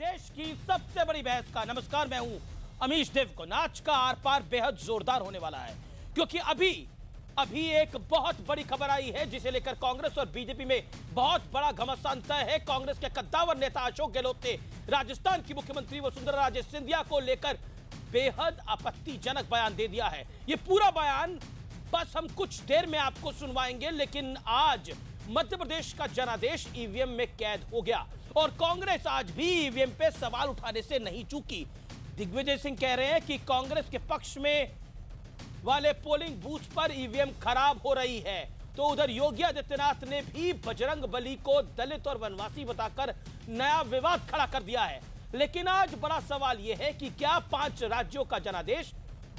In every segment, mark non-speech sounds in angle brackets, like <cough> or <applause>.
देश की सबसे बड़ी बहस का नमस्कार मैं हूं अमीश देव को नाच का आर पार बेहद जोरदार होने वाला है क्योंकि अभी अभी एक बहुत बड़ी खबर आई है जिसे लेकर कांग्रेस और बीजेपी में बहुत बड़ा घमासान तय है कांग्रेस के कद्दावर नेता अशोक गहलोत ने राजस्थान की मुख्यमंत्री वसुंधरा राजे सिंधिया को लेकर बेहद आपत्तिजनक बयान दे दिया है ये पूरा बयान बस हम कुछ देर में आपको सुनवाएंगे लेकिन आज मध्य प्रदेश का जनादेश ईवीएम में कैद हो गया और कांग्रेस आज भी ईवीएम पे सवाल उठाने से नहीं चूकी दिग्विजय सिंह कह रहे हैं कि कांग्रेस के पक्ष में वाले पोलिंग बूथ पर ईवीएम खराब हो रही है तो उधर योगी आदित्यनाथ ने भी बजरंग बली को दलित और वनवासी बताकर नया विवाद खड़ा कर दिया है लेकिन आज बड़ा सवाल यह है कि क्या पांच राज्यों का जनादेश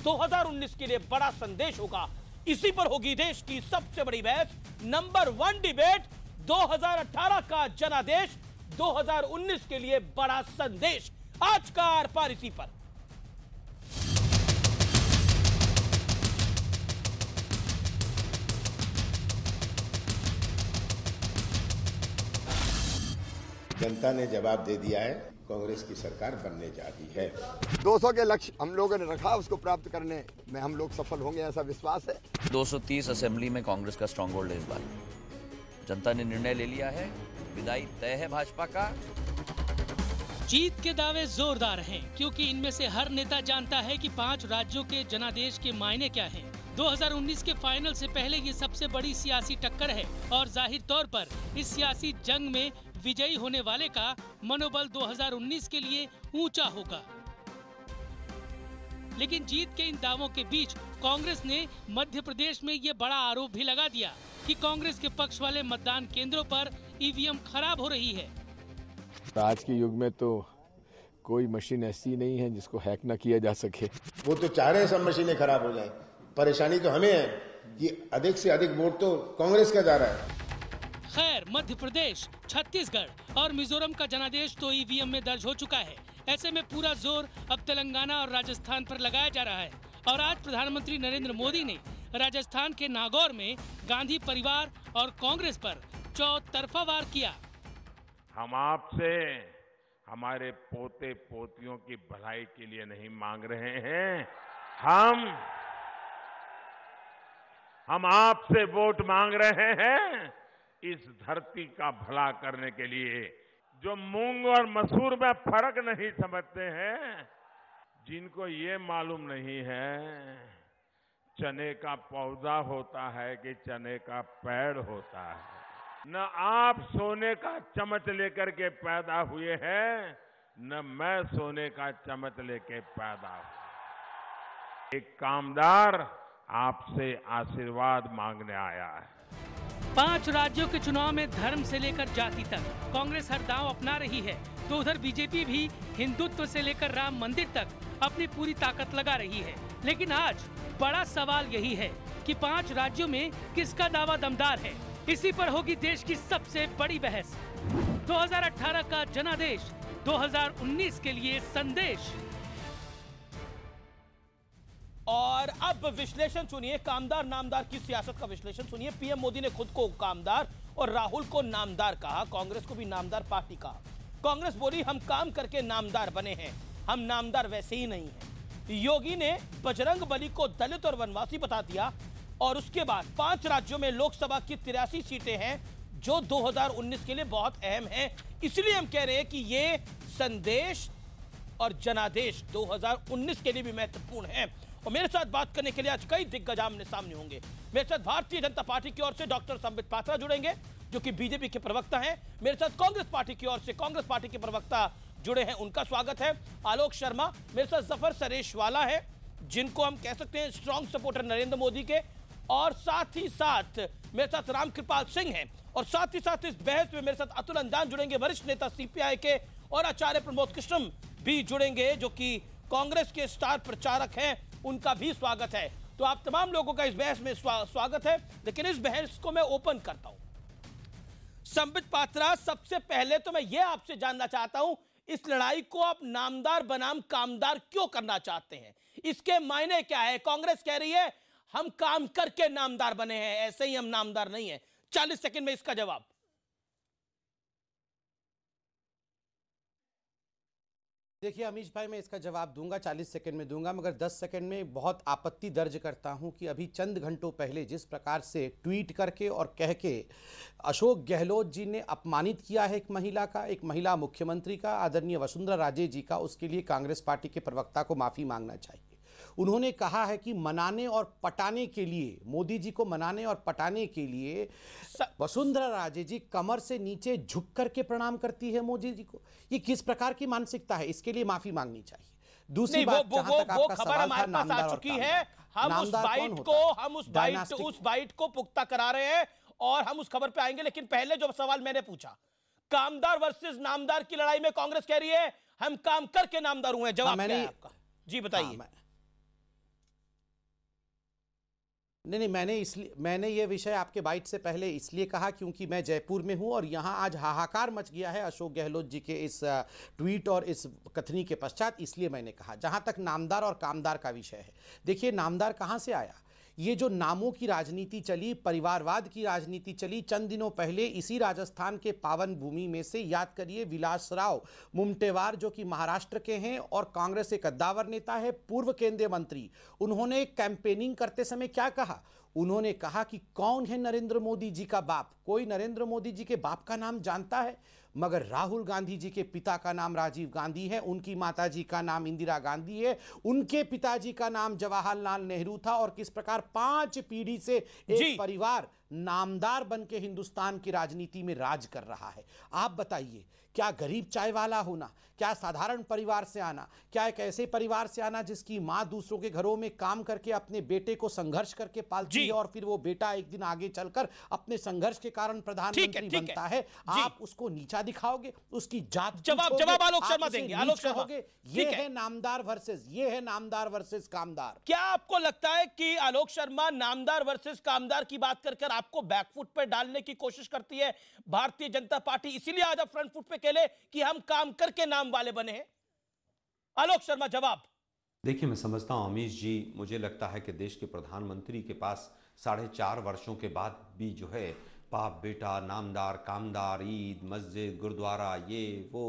2019 के लिए बड़ा संदेश होगा इसी पर होगी देश की सबसे बड़ी बहस नंबर वन डिबेट 2018 का जनादेश 2019 के लिए बड़ा संदेश आज का आर पार इसी पर जनता ने जवाब दे दिया है कांग्रेस की सरकार बनने जा रही है 200 के लक्ष्य हम लोगों ने रखा उसको प्राप्त करने में हम लोग सफल होंगे ऐसा विश्वास है 230 असेंबली में कांग्रेस का स्ट्रांग होल्ड है इस बार जनता ने निर्णय ले लिया है विदाई तय है भाजपा का जीत के दावे जोरदार हैं क्योंकि इनमें से हर नेता जानता है कि पांच राज्यों के जनादेश के मायने क्या हैं। 2019 के फाइनल से पहले ये सबसे बड़ी सियासी टक्कर है और जाहिर तौर पर इस सियासी जंग में विजयी होने वाले का मनोबल 2019 के लिए ऊंचा होगा लेकिन जीत के इन दावों के बीच कांग्रेस ने मध्य प्रदेश में ये बड़ा आरोप भी लगा दिया कि कांग्रेस के पक्ष वाले मतदान केंद्रों पर ईवीएम खराब हो रही है आज के युग में तो कोई मशीन ऐसी नहीं है जिसको हैक ना किया जा सके वो तो चाह रहे हैं सब मशीनें खराब हो जाए परेशानी तो हमें है कि अधिक से अधिक वोट तो कांग्रेस का जा रहा है खैर मध्य प्रदेश छत्तीसगढ़ और मिजोरम का जनादेश तो ईवीएम में दर्ज हो चुका है ऐसे में पूरा जोर अब तेलंगाना और राजस्थान पर लगाया जा रहा है और आज प्रधानमंत्री नरेंद्र मोदी ने राजस्थान के नागौर में गांधी परिवार और कांग्रेस पर चौतरफा वार किया हम आपसे हमारे पोते पोतियों की भलाई के लिए नहीं मांग रहे हैं हम हम आपसे वोट मांग रहे हैं इस धरती का भला करने के लिए जो मूंग और मसूर में फर्क नहीं समझते हैं जिनको ये मालूम नहीं है चने का पौधा होता है कि चने का पेड़ होता है न आप सोने का चमच लेकर के पैदा हुए हैं न मैं सोने का चमच लेके पैदा हुआ एक कामदार आपसे आशीर्वाद मांगने आया है पांच राज्यों के चुनाव में धर्म से लेकर जाति तक कांग्रेस हर दांव अपना रही है तो उधर बीजेपी भी हिंदुत्व से लेकर राम मंदिर तक अपनी पूरी ताकत लगा रही है लेकिन आज बड़ा सवाल यही है कि पांच राज्यों में किसका दावा दमदार है इसी पर होगी देश की सबसे बड़ी बहस 2018 का जनादेश 2019 के लिए संदेश और अब विश्लेषण सुनिए कामदार नामदार की सियासत का विश्लेषण सुनिए पीएम मोदी ने खुद को कामदार और राहुल को नामदार कहा कांग्रेस को भी नामदार पार्टी कहा कांग्रेस बोली हम काम करके नामदार बने हैं हम नामदार वैसे ही नहीं है योगी ने बजरंग बली को दलित और वनवासी बता दिया और उसके बाद पांच राज्यों में लोकसभा की तिरासी सीटें हैं जो 2019 के लिए बहुत अहम है इसलिए हम कह रहे हैं कि ये संदेश और जनादेश 2019 के लिए भी महत्वपूर्ण है और मेरे साथ बात करने के लिए आज कई दिग्गज आमने सामने होंगे मेरे साथ भारतीय जनता पार्टी की ओर से डॉक्टर संबित पात्रा जुड़ेंगे जो कि बीजेपी के प्रवक्ता हैं मेरे साथ कांग्रेस पार्टी की ओर से कांग्रेस पार्टी के प्रवक्ता जुड़े हैं उनका स्वागत है आलोक शर्मा मेरे साथ जफर सरेश वाला है जिनको हम कह सकते हैं स्ट्रांग सपोर्टर नरेंद्र मोदी के और साथ ही साथ मेरे साथ रामकृपाल सिंह हैं और साथ ही साथ इस बहस में मेरे साथ अतुल अंजान जुड़ेंगे वरिष्ठ नेता सीपीआई के और आचार्य प्रमोद कृष्ण भी जुड़ेंगे जो कि कांग्रेस के स्टार प्रचारक हैं उनका भी स्वागत है तो आप तमाम लोगों का इस बहस में स्वागत है लेकिन इस बहस को मैं ओपन करता हूं संबित पात्रा सबसे पहले तो मैं ये आपसे जानना चाहता हूं इस लड़ाई को आप नामदार बनाम कामदार क्यों करना चाहते हैं इसके मायने क्या है कांग्रेस कह रही है हम काम करके नामदार बने हैं ऐसे ही हम नामदार नहीं है चालीस सेकंड में इसका जवाब देखिए अमीश भाई मैं इसका जवाब दूंगा 40 सेकंड में दूंगा मगर 10 सेकंड में बहुत आपत्ति दर्ज करता हूं कि अभी चंद घंटों पहले जिस प्रकार से ट्वीट करके और कह के अशोक गहलोत जी ने अपमानित किया है एक महिला का एक महिला मुख्यमंत्री का आदरणीय वसुंधरा राजे जी का उसके लिए कांग्रेस पार्टी के प्रवक्ता को माफ़ी मांगना चाहिए उन्होंने कहा है कि मनाने और पटाने के लिए मोदी जी को मनाने और पटाने के लिए वसुंधरा राजे जी कमर से नीचे झुक करके प्रणाम करती है मोदी जी को ये किस प्रकार की मानसिकता है इसके लिए माफी मांगनी चाहिए दूसरी बात वो, वो, वो खबर हमारे पास आ चुकी है हम उस बाइट को हम उस बाइट उस बाइट को पुख्ता करा रहे हैं और हम उस खबर पे आएंगे लेकिन पहले जो सवाल मैंने पूछा कामदार वर्सेस नामदार की लड़ाई में कांग्रेस कह रही है हम काम करके नामदार हुए जवाब हाँ, मैंने आपका जी बताइए हाँ, नहीं नहीं मैंने इसलिए मैंने ये विषय आपके बाइट से पहले इसलिए कहा क्योंकि मैं जयपुर में हूँ और यहाँ आज हाहाकार मच गया है अशोक गहलोत जी के इस ट्वीट और इस कथनी के पश्चात इसलिए मैंने कहा जहाँ तक नामदार और कामदार का विषय है देखिए नामदार कहाँ से आया ये जो नामों की राजनीति चली परिवारवाद की राजनीति चली चंद दिनों पहले इसी राजस्थान के पावन भूमि में से याद करिए विलास राव मुमटेवार जो कि महाराष्ट्र के हैं और कांग्रेस एक कद्दावर नेता है पूर्व केंद्रीय मंत्री उन्होंने कैंपेनिंग करते समय क्या कहा उन्होंने कहा कि कौन है नरेंद्र मोदी जी का बाप कोई नरेंद्र मोदी जी के बाप का नाम जानता है मगर राहुल गांधी जी के पिता का नाम राजीव गांधी है उनकी माता जी का नाम इंदिरा गांधी है उनके पिताजी का नाम जवाहरलाल नेहरू था और किस प्रकार पांच पीढ़ी से एक परिवार नामदार बन के हिंदुस्तान की राजनीति में राज कर रहा है आप बताइए क्या गरीब चाय वाला होना क्या साधारण परिवार से आना क्या एक ऐसे परिवार से आना जिसकी माँ दूसरों के घरों में काम करके अपने बेटे को संघर्ष करके पालती है और फिर वो बेटा एक दिन आगे चलकर अपने संघर्ष के कारण प्रधानमंत्री बनता है, आप उसको नीचा दिखाओगे उसकी जात जवाब जवाब आलोक शर्मा देंगे आलोक शर्मा ये है नामदार वर्सेज ये है नामदार वर्सेज कामदार क्या आपको लगता है कि आलोक शर्मा नामदार वर्सेज कामदार की बात कर आपको बैकफुट पर डालने की कोशिश करती है भारतीय जनता पार्टी इसीलिए आज आप फ्रंट फुट पे अकेले कि हम काम करके नाम वाले बने हैं आलोक शर्मा जवाब देखिए मैं समझता हूं अमीश जी मुझे लगता है कि देश के प्रधानमंत्री के पास साढ़े चार वर्षों के बाद भी जो है बाप बेटा नामदार कामदार ईद मस्जिद गुरुद्वारा ये वो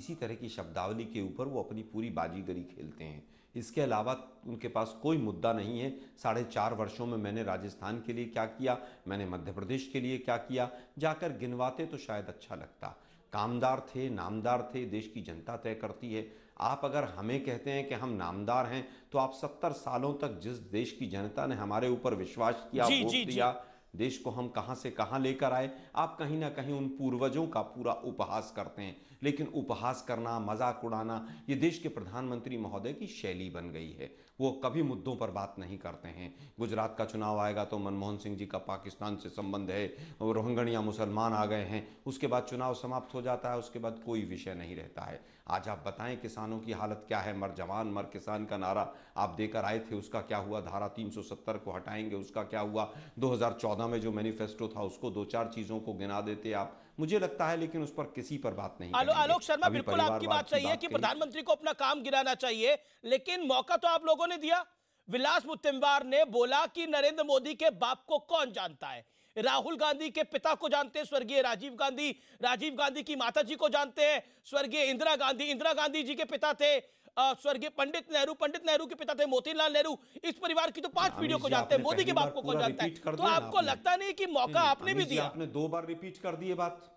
इसी तरह की शब्दावली के ऊपर वो अपनी पूरी बाजीगरी खेलते हैं इसके अलावा उनके पास कोई मुद्दा नहीं है साढ़े चार वर्षों में मैंने राजस्थान के लिए क्या किया मैंने मध्य प्रदेश के लिए क्या किया जाकर गिनवाते तो शायद अच्छा लगता कामदार थे नामदार थे देश की जनता तय करती है आप अगर हमें कहते हैं कि हम नामदार हैं तो आप सत्तर सालों तक जिस देश की जनता ने हमारे ऊपर विश्वास किया जी, वोट जी, दिया देश को हम कहां से कहां लेकर आए आप कहीं ना कहीं उन पूर्वजों का पूरा उपहास करते हैं लेकिन उपहास करना मजाक उड़ाना ये देश के प्रधानमंत्री महोदय की शैली बन गई है वो कभी मुद्दों पर बात नहीं करते हैं गुजरात का चुनाव आएगा तो मनमोहन सिंह जी का पाकिस्तान से संबंध है रोहंगणिया मुसलमान आ गए हैं उसके बाद चुनाव समाप्त हो जाता है उसके बाद कोई विषय नहीं रहता है आज आप बताएं किसानों की हालत क्या है मर जवान मर किसान का नारा आप देकर आए थे उसका क्या हुआ धारा 370 को हटाएंगे उसका क्या हुआ 2014 में जो मैनिफेस्टो था उसको दो चार चीज़ों को गिना देते आप मुझे लगता है लेकिन उस पर किसी पर बात नहीं आलो, आलोक शर्मा बिल्कुल आपकी बात सही है कि प्रधानमंत्री को अपना काम गिराना चाहिए लेकिन मौका तो आप लोगों ने दिया विलास मुतिमवार ने बोला कि नरेंद्र मोदी के बाप को कौन जानता है राहुल गांधी के पिता को जानते हैं स्वर्गीय राजीव गांधी राजीव गांधी की माता जी को जानते हैं स्वर्गीय इंदिरा गांधी इंदिरा गांधी जी के पिता थे स्वर्गीय पंडित नेहरू पंडित नेहरू के पिता थे मोतीलाल नेहरू इस परिवार की तो पांच हाँ, पीढ़ियों को जानते हैं मोदी के बाप को कौन जानता है तो आपको लगता नहीं कि मौका आपने भी दिया आपने दो बार रिपीट कर दी बात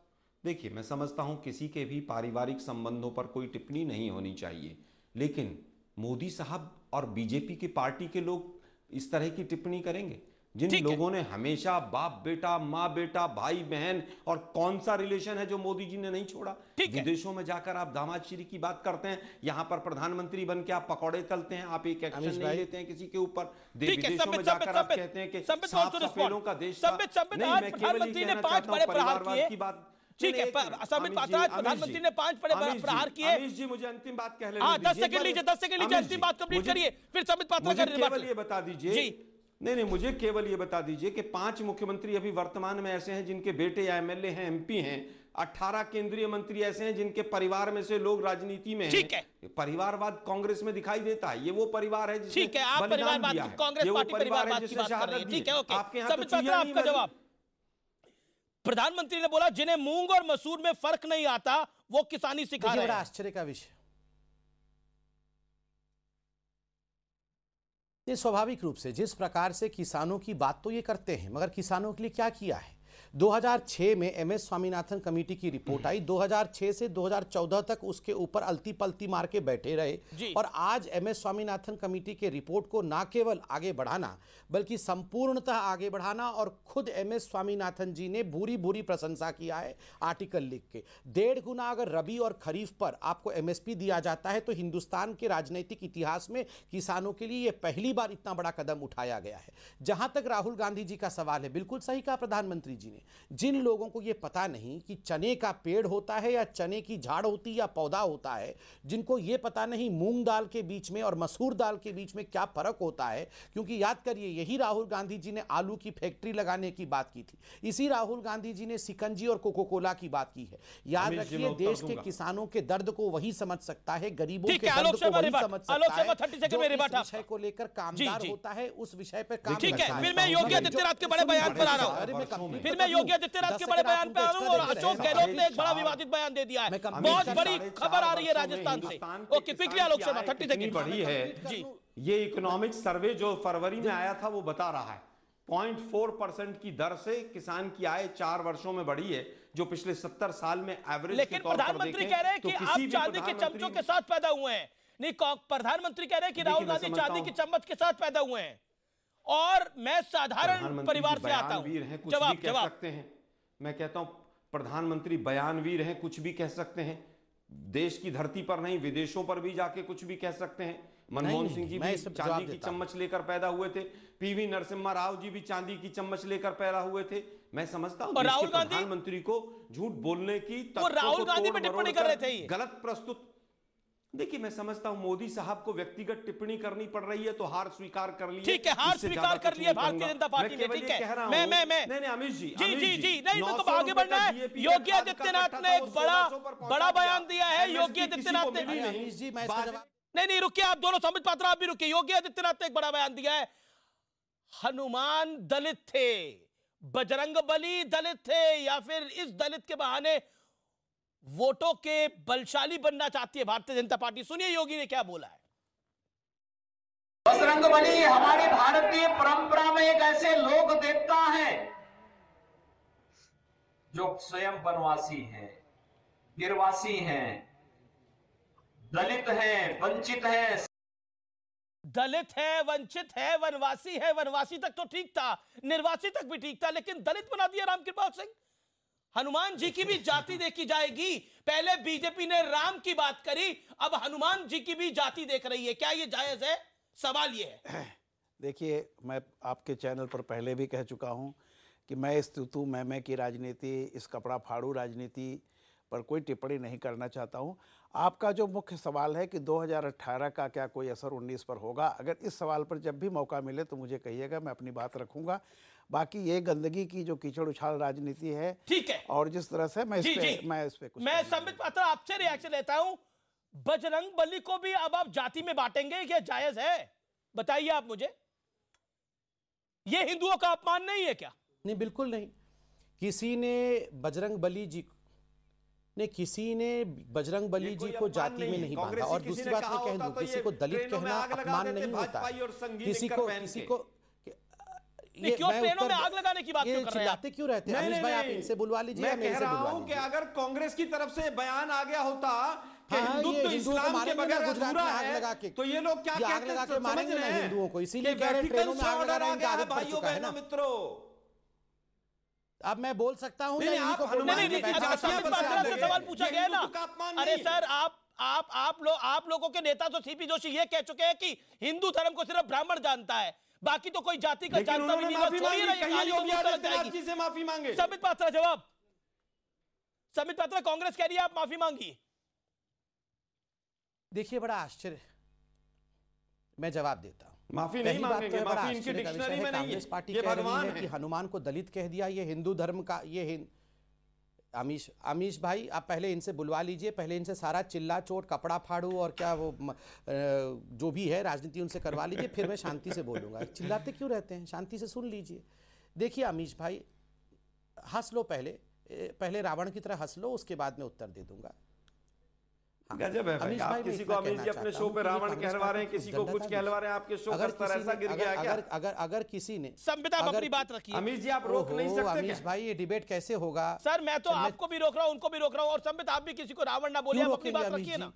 देखिए मैं समझता हूं किसी के भी पारिवारिक संबंधों पर कोई टिप्पणी नहीं होनी चाहिए लेकिन मोदी साहब और बीजेपी के पार्टी के लोग इस तरह की टिप्पणी करेंगे जिन लोगों ने हमेशा बाप बेटा माँ बेटा भाई बहन और कौन सा रिलेशन है जो मोदी जी ने नहीं छोड़ा विदेशों में जाकर आप दामादश्री की बात करते हैं यहाँ पर प्रधानमंत्री बन के आप पकौड़े तलते हैं आप एक एक्शन नहीं लेते हैं किसी के ऊपर विदेशों में जाकर आप कहते हैं कि सफेलों का देश नहीं मैं की बात ठीक है समित पात्रा प्रधानमंत्री ने पांच बड़े प्रहार किए जी मुझे अंतिम बात कह लें हाँ, दस सेकंड लीजिए दस सेकंड लीजिए अंतिम बात कंप्लीट करिए फिर समित पात्रा कर बता दीजिए नहीं नहीं मुझे केवल ये बता दीजिए कि पांच मुख्यमंत्री अभी वर्तमान में ऐसे हैं जिनके बेटे या एमएलए हैं एमपी हैं अट्ठारह केंद्रीय मंत्री ऐसे हैं जिनके परिवार में से लोग राजनीति में ठीक है परिवारवाद कांग्रेस में दिखाई देता है ये वो परिवार है जिसने ठीक है कांग्रेस पार्टी परिवार है जिसने शहादत दी आपके यहाँ तो आपका जवाब प्रधानमंत्री ने बोला जिन्हें मूंग और मसूर में फर्क नहीं आता वो किसानी सिखा रहे हैं आश्चर्य का विषय ये स्वाभाविक रूप से जिस प्रकार से किसानों की बात तो ये करते हैं मगर किसानों के लिए क्या किया है 2006 में एम एस स्वामीनाथन कमेटी की रिपोर्ट आई 2006 से 2014 तक उसके ऊपर अलती पलती मार के बैठे रहे और आज एम एस स्वामीनाथन कमेटी के रिपोर्ट को ना केवल आगे बढ़ाना बल्कि संपूर्णतः आगे बढ़ाना और खुद एम एस स्वामीनाथन जी ने बुरी बुरी प्रशंसा किया है आर्टिकल लिख के डेढ़ गुना अगर रबी और खरीफ पर आपको एम दिया जाता है तो हिंदुस्तान के राजनीतिक इतिहास में किसानों के लिए यह पहली बार इतना बड़ा कदम उठाया गया है जहां तक राहुल गांधी जी का सवाल है बिल्कुल सही कहा प्रधानमंत्री जी ने जिन लोगों को ये पता नहीं कि चने का पेड़ होता है या चने की झाड़ होती है या पौधा होता है जिनको ये पता नहीं मूंग दाल के बीच में और मसूर दाल के बीच में क्या फ़र्क होता है क्योंकि याद करिए यही राहुल गांधी जी ने आलू की फैक्ट्री लगाने की बात की थी इसी राहुल गांधी जी ने सिकंजी और कोको कोला की बात की है याद रखिए देश के किसानों के दर्द को वही समझ सकता है गरीबों के दर्द को वही समझ सकता है विषय को लेकर कामदार होता है उस विषय पर काम ठीक है फिर मैं योगी आदित्यनाथ के बड़े बयान पर आ रहा हूँ फिर मैं योगी आदित्यनाथ के बड़े बयान पे और अशोक गहलोत ने एक बड़ा हाँ। विवादित बयान दे दिया है बहुत बड़ी खबर आ रही है राजस्थान से ओके पिछले थर्टी है जी ये इकोनॉमिक सर्वे जो फरवरी में आया था वो बता रहा है 0.4 परसेंट की दर से किसान की आय चार वर्षों में बढ़ी है जो पिछले सत्तर साल में एवरेज लेकिन प्रधानमंत्री कह रहे हैं तो कि तो आप चांदी के चमचों के साथ पैदा हुए हैं नहीं प्रधानमंत्री कह रहे हैं कि राहुल गांधी चांदी के चम्मच के साथ पैदा हुए हैं और मैं साधारण परिवार से आता हूं जवाब जवाब सकते हैं मैं कहता हूं प्रधानमंत्री बयानवीर हैं कुछ भी कह सकते हैं देश की धरती पर नहीं विदेशों पर भी जाके कुछ भी कह सकते हैं मनमोहन सिंह जी भी चांदी की चम्मच लेकर पैदा हुए थे पीवी नरसिम्हा राव जी भी चांदी की चम्मच लेकर पैदा हुए थे मैं समझता हूँ राहुल गांधी प्रधानमंत्री को झूठ बोलने की राहुल गांधी पर टिप्पणी कर रहे थे गलत प्रस्तुत देखिए मैं समझता हूं मोदी साहब को व्यक्तिगत टिप्पणी करनी पड़ रही है तो हार स्वीकार कर ली ठीक है हार स्वीकार तो कर लिए भारतीय जनता पार्टी ने ठीक है मैं मैं मैं नहीं नहीं अमित जी जी जी जी नहीं मैं तो आगे बढ़ना है योगी आदित्यनाथ ने एक बड़ा बड़ा बयान दिया है योगी आदित्यनाथ ने भी नहीं नहीं रुकिए आप दोनों समझ पात्र आप भी रुकिए योगी आदित्यनाथ ने एक बड़ा बयान दिया है हनुमान दलित थे बजरंग बली दलित थे या फिर इस दलित के बहाने वोटों के बलशाली बनना चाहती है भारतीय जनता पार्टी सुनिए योगी ने क्या बोला है बसरंग बली हमारी भारतीय परंपरा में एक ऐसे लोक देवता है जो स्वयं वनवासी है गिरवासी है दलित है वंचित है दलित है वंचित है वनवासी है वनवासी तक तो ठीक था निर्वासी तक भी ठीक था लेकिन दलित बना दिया राम सिंह हनुमान जी की भी जाति देखी जाएगी पहले बीजेपी ने राम की बात करी अब हनुमान जी की भी जाति देख रही है क्या ये जायज है सवाल ये है <clears throat> देखिए मैं आपके चैनल पर पहले भी कह चुका हूँ कि मैं इस तुतु मैं मैं की राजनीति इस कपड़ा फाड़ू राजनीति पर कोई टिप्पणी नहीं करना चाहता हूँ आपका जो मुख्य सवाल है कि 2018 का क्या कोई असर 19 पर होगा अगर इस सवाल पर जब भी मौका मिले तो मुझे कहिएगा मैं अपनी बात रखूंगा बाकी ये गंदगी की जो कीचड़ उछाल राजनीति है ठीक है और जिस तरह से मैं जी, इस पे, मैं इस पे कुछ मैं संबित पात्र आपसे रिएक्शन लेता हूँ बजरंग बली को भी अब आप जाति में बांटेंगे क्या जायज है बताइए आप मुझे ये हिंदुओं का अपमान नहीं है क्या नहीं बिल्कुल नहीं किसी ने बजरंग बली जी ने किसी ने बजरंग बली जी को जाति में नहीं बांधा और दूसरी बात मैं कह दू तो किसी को दलित कहना अपमान नहीं होता किसी को किसी को नहीं क्यों में आग लगाने की बात क्यों कर रहे हैं क्यों रहते हैं भाई आप इनसे बुलवा लीजिए मैं कह रहा हूं कि अगर कांग्रेस की तरफ से बयान आ गया होता हाँ, हिंदुत्व इस्लाम के बगैर अधूरा है तो ये लोग क्या कहते समझ रहे हैं हिंदुओं को इसीलिए आग लगा भाइयों बहनों मित्रों अब मैं बोल सकता हूं नहीं नहीं अच्छा, सवाल पूछा गया ना अरे सर आप आप आप लोग आप लोगों के नेता तो सीपी जोशी ये कह चुके हैं कि हिंदू धर्म को सिर्फ ब्राह्मण जानता है बाकी तो कोई जाति का जानता भी नहीं तो समित पात्रा जवाब समित पात्रा कांग्रेस कह रही है आप माफी मांगी देखिए बड़ा आश्चर्य मैं जवाब देता हूं माफी नहीं तो मांगेंगे माफी इनकी डिक्शनरी में नहीं है ये भगवान है कि हनुमान को दलित कह दिया ये हिंदू धर्म का ये हिंद आमीश आमीश भाई आप पहले इनसे बुलवा लीजिए पहले इनसे सारा चिल्ला चोट कपड़ा फाड़ू और क्या वो जो भी है राजनीति उनसे करवा लीजिए फिर मैं शांति से बोलूँगा चिल्लाते क्यों रहते हैं शांति से सुन लीजिए देखिए आमीश भाई हंस लो पहले पहले रावण की तरह हंस लो उसके बाद मैं उत्तर दे दूंगा हाँ। गजब है भाई आप किसी को अमित जी अपने शो पे रावण कहलवा रहे हैं किसी को कुछ कहलवा रहे हैं आपके शो का स्तर ऐसा गिर गया क्या अगर अगर किसी ने संविता अपनी बात रखी अमीश जी आप रोक नहीं सकते अमीश भाई ये डिबेट कैसे होगा सर मैं तो आपको भी रोक रहा हूँ उनको भी रोक रहा हूँ और संवित आप भी किसी को रावण ना बोलिए अपनी बात रखिए ना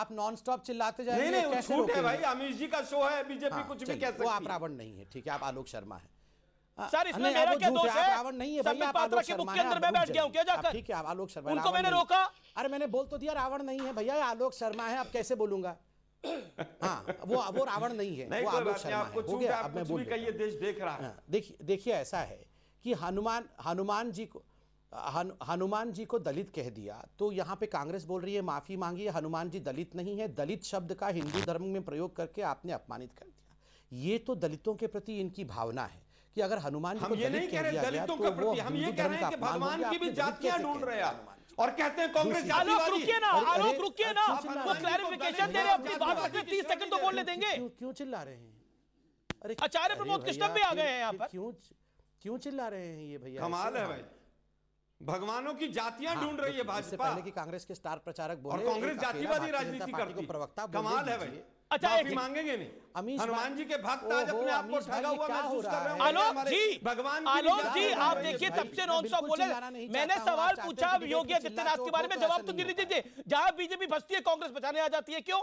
आप नॉन स्टॉप चिल्लाते जाएंगे नहीं नहीं भाई अमीश जी का शो है बीजेपी हाँ, कुछ भी कह सकती है आप रावण नहीं है ठीक है आप आलोक शर्मा है हाँ, सर इसमें मेरा क्या दोष है रावण नहीं है भैया पात्रा के बुक के अंदर मैं बैठ गया हूं क्या जाकर ठीक है आलोक शर्मा उनको मैंने रोका अरे मैंने बोल तो दिया रावण नहीं है भैया आलोक शर्मा है अब कैसे बोलूंगा <coughs> हाँ वो वो रावण नहीं है नहीं, वो आलोक शर्मा है अब मैं बोल ये देश देख रहा है हाँ, देखिए देखिए ऐसा है कि हनुमान हनुमान जी को हनुमान जी को दलित कह दिया तो यहाँ पे कांग्रेस बोल रही है माफ़ी मांगी हनुमान जी दलित नहीं है दलित शब्द का हिंदू धर्म में प्रयोग करके आपने अपमानित कर दिया ये तो दलितों के प्रति इनकी भावना है कि अगर हनुमान हम ये नहीं कह रहे दलितों तो के प्रति हम ये कह रहे हैं कि भगवान की भी जातियां ढूंढ रहे हैं और कहते हैं कांग्रेस आलोक रुकिए ना आलोक रुकिए ना वो क्लैरिफिकेशन दे रहे हैं अपनी बात को तीस सेकंड तो बोलने देंगे क्यों चिल्ला रहे हैं अरे आचार्य प्रमोद कृष्ण भी आ गए हैं यहाँ पर क्यों क्यों चिल्ला रहे हैं ये भैया कमाल है भाई भगवानों की जातियां हाँ, ढूंढ हाँ, रही है भाजपा पहले की कांग्रेस के स्टार प्रचारक बोले और कांग्रेस जातिवादी राजनीति करती है प्रवक्ता कमाल है भाई अच्छा एक मांगेंगे नहीं अमीश हनुमान जी के भक्त आज अपने आप को ठगा हुआ महसूस कर रहे हैं आलोक जी भगवान आलोक जी आप देखिए तब से नॉन स्टॉप बोले मैंने सवाल पूछा योगी आदित्यनाथ के बारे में जवाब तो दे दीजिए जहां बीजेपी बसती है कांग्रेस बचाने आ जाती है क्यों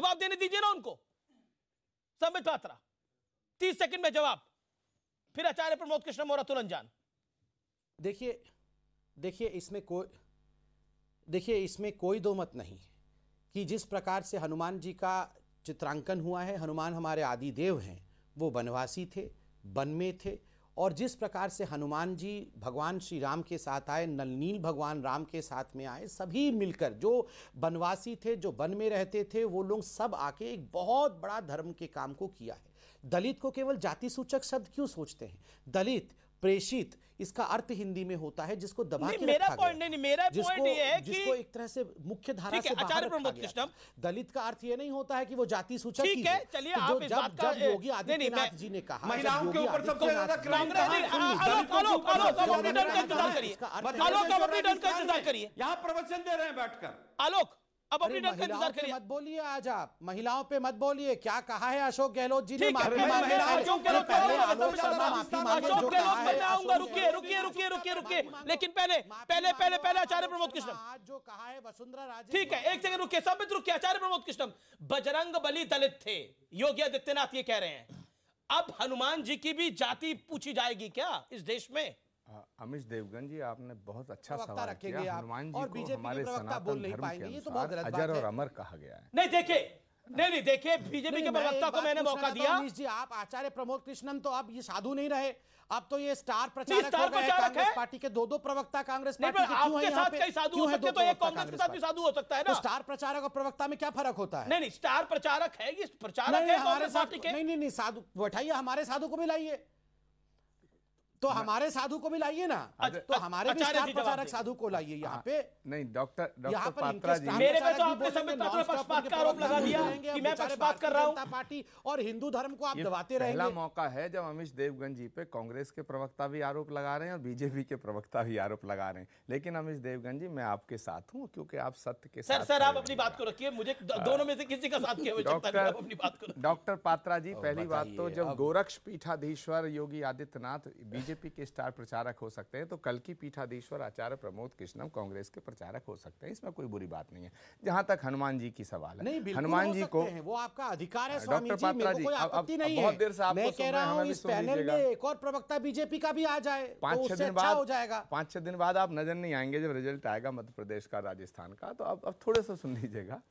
जवाब देने दीजिए ना उनको समय पात्रा तीस सेकंड में जवाब फिर आचार्य प्रमोद कृष्ण मोरा तुलंजान देखिए देखिए इसमें कोई देखिए इसमें कोई दो मत नहीं कि जिस प्रकार से हनुमान जी का चित्रांकन हुआ है हनुमान हमारे आदि देव हैं वो वनवासी थे वन में थे और जिस प्रकार से हनुमान जी भगवान श्री राम के साथ आए नलनील भगवान राम के साथ में आए सभी मिलकर जो वनवासी थे जो वन में रहते थे वो लोग सब आके एक बहुत बड़ा धर्म के काम को किया है दलित को केवल जाति सूचक शब्द क्यों सोचते हैं दलित प्रेषित इसका अर्थ हिंदी में होता है जिसको दबा के मेरा पॉइंट नहीं मेरा पॉइंट ये है कि जिसको एक तरह से मुख्य धारा से बाहर रखा गया दलित का अर्थ ये नहीं होता है कि वो जाति सूचक ठीक है चलिए तो आप इस बात का योगी आदित्यनाथ जी ने कहा महिलाओं के ऊपर सबसे ज्यादा आलोक आलोक आलोक प्रवचन दे रहे हैं बैठकर आलोक अब अपनी डर का इंतजार करिए मत बोलिए आज आप महिलाओं पे मत बोलिए क्या कहा है अशोक गहलोत जी ने माफी मांगी अशोक गहलोत अशोक गहलोत मैं आऊंगा रुकिए रुकिए रुकिए रुकिए रुकिए लेकिन पहले पहले पहले पहले आचार्य प्रमोद कृष्ण आज जो कहा है वसुंधरा राजे ठीक है एक सेकंड रुकिए सब रुकिए आचार्य प्रमोद कृष्ण बजरंग बली दलित थे योगी आदित्यनाथ ये कह रहे हैं अब हनुमान जी की भी जाति पूछी जाएगी क्या इस देश में अमिश देवगन जी आपने बहुत अच्छा सवाल किया हनुमान जी और को हमारे सनातन धर्म के तो अनुसार अजर और अमर कहा गया है नहीं देखिए <laughs> नहीं नहीं देखिए बीजेपी के प्रवक्ता को मैंने मौका दिया जी आप आचार्य प्रमोद कृष्णन तो अब ये साधु नहीं रहे अब तो ये स्टार प्रचारक स्टार गए कांग्रेस पार्टी के दो दो प्रवक्ता कांग्रेस पार्टी के साथ साधु हो सकते तो एक कांग्रेस के साथ भी साधु हो सकता है ना तो स्टार प्रचारक और प्रवक्ता में क्या फर्क होता है नहीं नहीं स्टार प्रचारक है ये प्रचारक है हमारे नहीं नहीं साधु बैठाइए हमारे साधु को भी लाइए तो हमारे साधु को भी लाइए ना तो हमारे प्रचारक साधु को लाइए यहाँ हाँ। पे नहीं डॉक्टर डॉक्टर मेरे पे तो आपने पक्षपात का आरोप लगा दिया कि मैं पक्षपात कर रहा हूँ पार्टी और हिंदू धर्म को आप दबाते रहेंगे पहला मौका है जब अमित देवगन जी पे कांग्रेस के प्रवक्ता भी आरोप लगा रहे हैं और बीजेपी के प्रवक्ता भी आरोप लगा रहे हैं लेकिन अमित देवगन जी मैं आपके साथ हूँ क्योंकि आप सत्य के सर सर आप अपनी बात को रखिए मुझे हाँ। दोनों में से किसी का साथ डॉक्टर पात्रा जी पहली बात तो जब गोरक्ष पीठाधीश्वर योगी आदित्यनाथ बीजेपी बीजेपी के स्टार प्रचारक हो सकते हैं तो कल की पीठाधीश्वर आचार्य प्रमोद कृष्णम कांग्रेस के प्रचारक हो सकते हैं इसमें कोई बुरी बात नहीं है जहां तक हनुमान जी की सवाल है नहीं हनुमान जी को वो आपका अधिकार है डॉक्टर पात्रा जी बहुत देर से आपको कह रहा हूँ इस पैनल में एक और प्रवक्ता बीजेपी का भी आ जाए तो पांच छह दिन अच्छा बाद हो जाएगा पांच छह दिन बाद आप नजर नहीं आएंगे जब रिजल्ट आएगा मध्य प्रदेश का राजस्थान का तो अब थोड़े से सुन लीजिएगा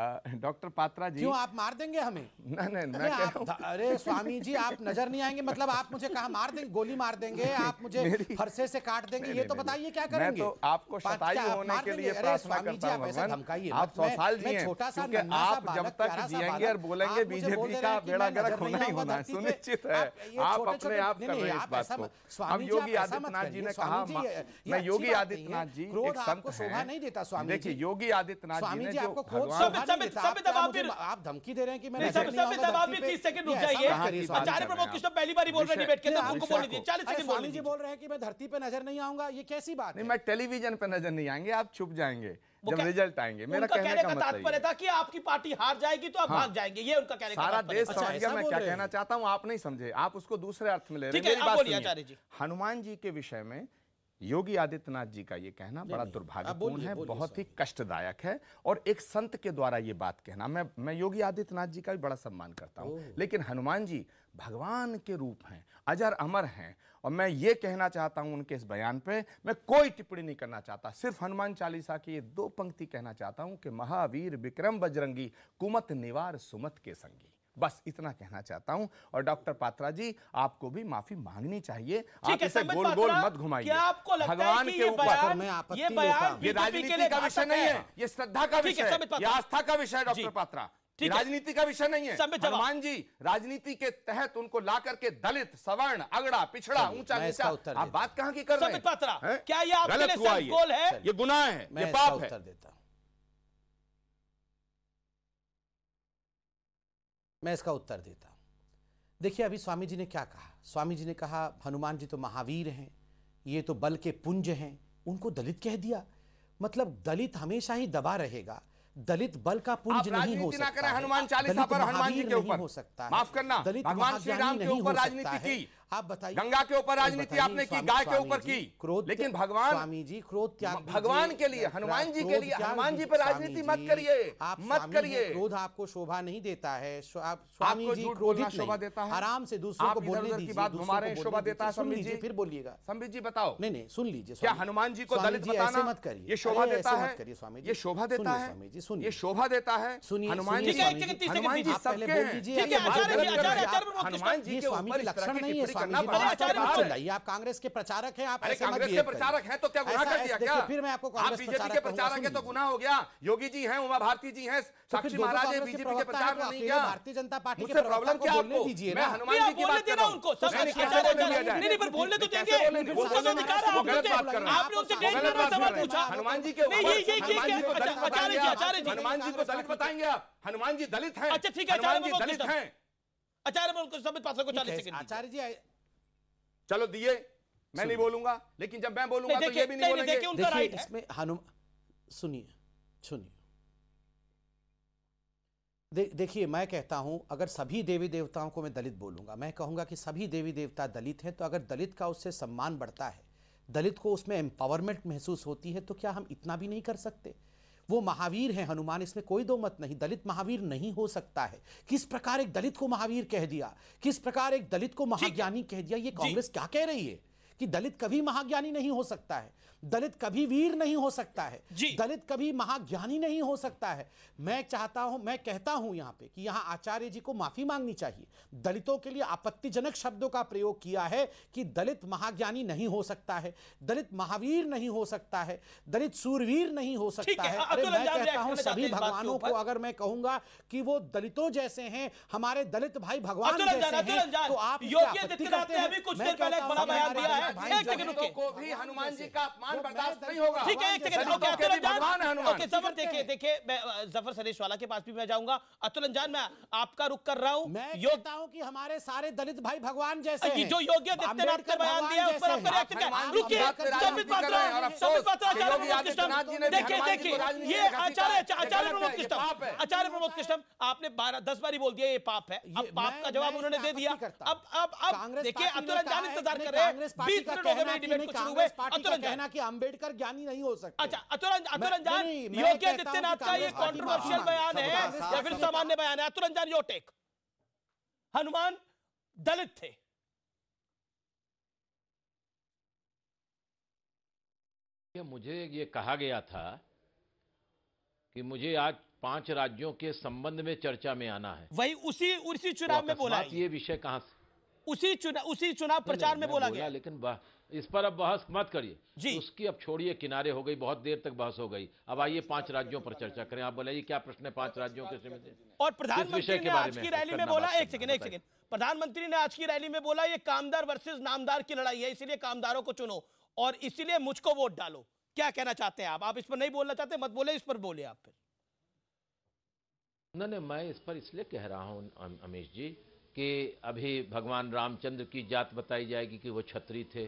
डॉक्टर पात्रा जी क्यों आप मार देंगे हमें ना ना मैं आप, अरे स्वामी जी आप नजर नहीं आएंगे मतलब आप मुझे कहा मार देंगे गोली मार देंगे <laughs> आप मुझे फरसे से काट देंगे ये तो बताइए क्या करेंगे तो आपको शतायु होने के लिए प्रार्थना करता हूं आप सौ तो साल जी छोटा सा आप जब तक जिएंगे और बोलेंगे बीजेपी का बेड़ा गर्क होना ही होना है सुनिश्चित है आप अपने आप कर रहे हैं बात को हम योगी आदित्यनाथ जी ने कहा मैं योगी आदित्यनाथ जी एक संत स्वामी देखिए योगी आदित्यनाथ जी ने जो भगवान आप धमकी दे रहे हैं कि मैं आप भी 30 सेकंड रुक जाइए आचार्य प्रमोद कृष्ण तो पहली बार बोल रहे डिबेट के दीजिए तो सेकंड बोल लीजिए बोल रहे हैं कि मैं धरती पे नजर नहीं आऊंगा ये कैसी बात नहीं मैं टेलीविजन पे नजर नहीं आएंगे आप छुप जाएंगे जब रिजल्ट आएंगे मेरा कहने का मतलब तात्पर्य था कि आपकी पार्टी हार जाएगी तो आप हाँ। भाग जाएंगे ये उनका कहने का सारा देश समझ गया अच्छा, मैं क्या कहना चाहता हूँ आप नहीं समझे आप उसको दूसरे अर्थ में ले रहे हैं हनुमान जी के विषय में योगी आदित्यनाथ जी का ये कहना बड़ा दुर्भाग्यपूर्ण है बहुत ही कष्टदायक है और एक संत के द्वारा ये बात कहना मैं मैं योगी आदित्यनाथ जी का भी बड़ा सम्मान करता हूँ लेकिन हनुमान जी भगवान के रूप हैं अजर अमर हैं और मैं ये कहना चाहता हूँ उनके इस बयान पे मैं कोई टिप्पणी नहीं करना चाहता सिर्फ हनुमान चालीसा की ये दो पंक्ति कहना चाहता हूँ कि महावीर विक्रम बजरंगी कुमत निवार सुमत के संगी बस इतना कहना चाहता हूं और डॉक्टर पात्रा जी आपको भी माफी मांगनी चाहिए आप इसे गोल गोल मत घुमाइए आपको भगवान के ऊपर ये ये राजनीति का विषय नहीं है ये श्रद्धा का विषय है ये आस्था का विषय है डॉक्टर पात्रा राजनीति का विषय नहीं है हनुमान जी राजनीति के तहत उनको ला करके दलित सवर्ण अगड़ा पिछड़ा ऊंचा नीचा आप बात कहां की कर रहे हैं क्या ये आपके लिए है ये गुनाह है ये पाप है मैं इसका उत्तर देता हूँ देखिए अभी स्वामी जी ने क्या कहा स्वामी जी ने कहा हनुमान जी तो महावीर हैं ये तो बल के पुंज हैं उनको दलित कह दिया मतलब दलित हमेशा ही दबा रहेगा दलित बल का पुंज नहीं हो सकता हनुमान चालीसा पर हनुमान जी के ऊपर हो सकता है माफ करना दलित भगवान श्री राम के ऊपर राजनीति की आप बताइए गंगा के ऊपर राजनीति आपने की गाय के ऊपर की क्रोध लेकिन भगवान स्वामी जी क्रोध क्या भगवान के लिए हनुमान जी के लिए हनुमान जी पर राजनीति मत करिए आप मत करिए क्रोध आपको शोभा नहीं देता है आप स्वामी जी क्रोधित शोभा देता है आराम से दूसरों को बोलने दीजिए बात हमारे शोभा देता है स्वामी जी फिर बोलिएगा स्वामी जी बताओ नहीं नहीं सुन लीजिए क्या हनुमान जी को दलित बताना मत करिए ये शोभा देता है करिए स्वामी जी ये शोभा देता है स्वामी जी सुनिए ये शोभा देता है सुनिए हनुमान जी हनुमान जी सबके हनुमान जी के ऊपर लक्षण नहीं है करना अच्छा, आप कांग्रेस के प्रचारक हैं आप प्रचारक हैं तो क्या गुनाह कर दिया क्या फिर मैं आपको बीजेपी के प्रचारक है तो गुनाह हो गया योगी जी हैं उमा भारती जी हैं तो साक्षी महाराज है बीजेपी के प्रचार भारतीय जनता पार्टी के प्रॉब्लम क्या आपको मैं हनुमान जी की तो तो बात कर बोलने तो हनुमान जी के हनुमान जी को अच्छा, दलित अच्छा, बताएंगे आप हनुमान जी दलित हैं अच्छा ठीक है आचार्य जी दलित हैं आचार्य मैं उनको समित पासवान को चालीस सेकंड आचार्य जी चलो दिए मैं नहीं बोलूंगा लेकिन जब मैं बोलूंगा तो ये भी नहीं बोलेंगे उनका राइट इसमें सुनिए सुनिए देखिए मैं कहता हूं अगर सभी देवी देवताओं को मैं दलित बोलूंगा मैं कहूंगा कि सभी देवी देवता दलित हैं तो अगर दलित का उससे सम्मान बढ़ता है दलित को उसमें एम्पावरमेंट महसूस होती है तो क्या हम इतना भी नहीं कर सकते वो महावीर हैं हनुमान इसमें कोई दो मत नहीं दलित महावीर नहीं हो सकता है किस प्रकार एक दलित को महावीर कह दिया किस प्रकार एक दलित को महाज्ञानी कह दिया ये कांग्रेस क्या कह रही है कि दलित कभी महाज्ञानी नहीं हो सकता है दलित कभी वीर नहीं हो सकता है दलित कभी महाज्ञानी नहीं हो सकता है मैं चाहता हूं मैं कहता हूं यहां पे कि यहां आचार्य जी को माफी मांगनी चाहिए दलितों के लिए आपत्तिजनक शब्दों का प्रयोग किया है कि दलित महाज्ञानी नहीं हो सकता है दलित महावीर नहीं हो सकता है दलित सूरवीर नहीं हो सकता है अरे मैं कहता हूं सभी भगवानों को अगर मैं कहूंगा कि वो दलितों जैसे हैं हमारे दलित भाई भगवान जैसे हैं तो आप योग्य आदित्यनाथ ने अभी कुछ देर पहले एक बड़ा बयान दिया है एक सेकंड रुकिए हनुमान जी का अपमान भगवान बर्दाश्त नहीं होगा ठीक है एक सेकंड जफर देखिए देखिए मैं जफर सरेश वाला के पास भी मैं जाऊंगा अतुल अंजान मैं आपका रुक कर रहा हूँ मैं योगता हूँ कि हमारे सारे दलित भाई भगवान जैसे जो योगी आदित्यनाथ का बयान दिया उस पर आपका रिएक्ट क्या रुकिए संबित पात्रा संबित पात्रा आचार्य प्रमोद कृष्णम देखिए देखिए ये आचार्य आचार्य प्रमोद कृष्णम आचार्य प्रमोद कृष्णम आपने बारह दस बारी बोल दिया ये पाप है अब पाप का जवाब उन्होंने दे दिया अब अब अब देखिए अतुल अंजान इंतजार कर रहे हैं बीस मिनट हो गए मेरी डिबेट को शुरू हुए अतुल अंजान अंबेडकर ज्ञानी नहीं हो सकते अच्छा योगी आदित्यनाथ का ये कॉन्ट्रोवर्शियल बयान है या फिर सामान्य बयान है योटेक हनुमान दलित थे मुझे ये कहा गया था कि मुझे आज पांच राज्यों के संबंध में चर्चा में आना है वही उसी उसी चुनाव तो में बोला ये विषय कहां से उसी चुनाव उसी चुनाव प्रचार में बोला, बोला गया लेकिन इस पर अब बहस मत करिए जी उसकी अब छोड़िए किनारे हो गई बहुत देर तक बहस हो गई अब आइए पांच राज्यों पर चर्चा करें आप बोले क्या प्रश्न है पांच राज्यों के और प्रधानमंत्री ने आज की रैली में बोला एक सेकंड एक सेकंड प्रधानमंत्री ने आज की रैली में बोला ये कामदार वर्सेज नामदार की लड़ाई है इसीलिए कामदारों को चुनो और इसीलिए मुझको वोट डालो क्या कहना चाहते हैं आप आप इस पर नहीं बोलना चाहते मत बोले इस पर बोले आप फिर नहीं मैं इस पर इसलिए कह रहा हूं अमीश जी कि अभी भगवान रामचंद्र की जात बताई जाएगी कि वो छत्री थे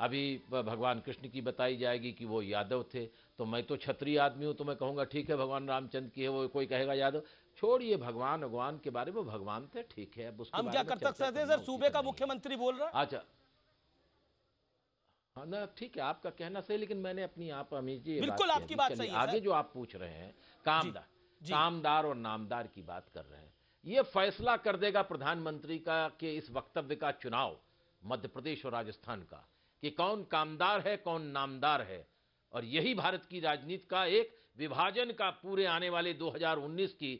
अभी भगवान कृष्ण की बताई जाएगी कि वो यादव थे तो मैं तो छत्री आदमी हूँ तो मैं कहूँगा ठीक है भगवान रामचंद्र की है वो कोई कहेगा यादव छोड़िए भगवान भगवान के बारे में भगवान थे तो ठीक है हम क्या कर सकते हैं सर सूबे का मुख्यमंत्री बोल रहा है अच्छा हाँ ना ठीक है आपका कहना सही लेकिन मैंने अपनी आप अमीर जी बिल्कुल आपकी बात सही है आगे जो आप पूछ रहे हैं कामदार कामदार और नामदार की बात कर रहे हैं ये फैसला कर देगा प्रधानमंत्री का के इस वक्तव्य का चुनाव मध्य प्रदेश और राजस्थान का कि कौन कामदार है कौन नामदार है और यही भारत की राजनीति का एक विभाजन का पूरे आने वाले 2019 की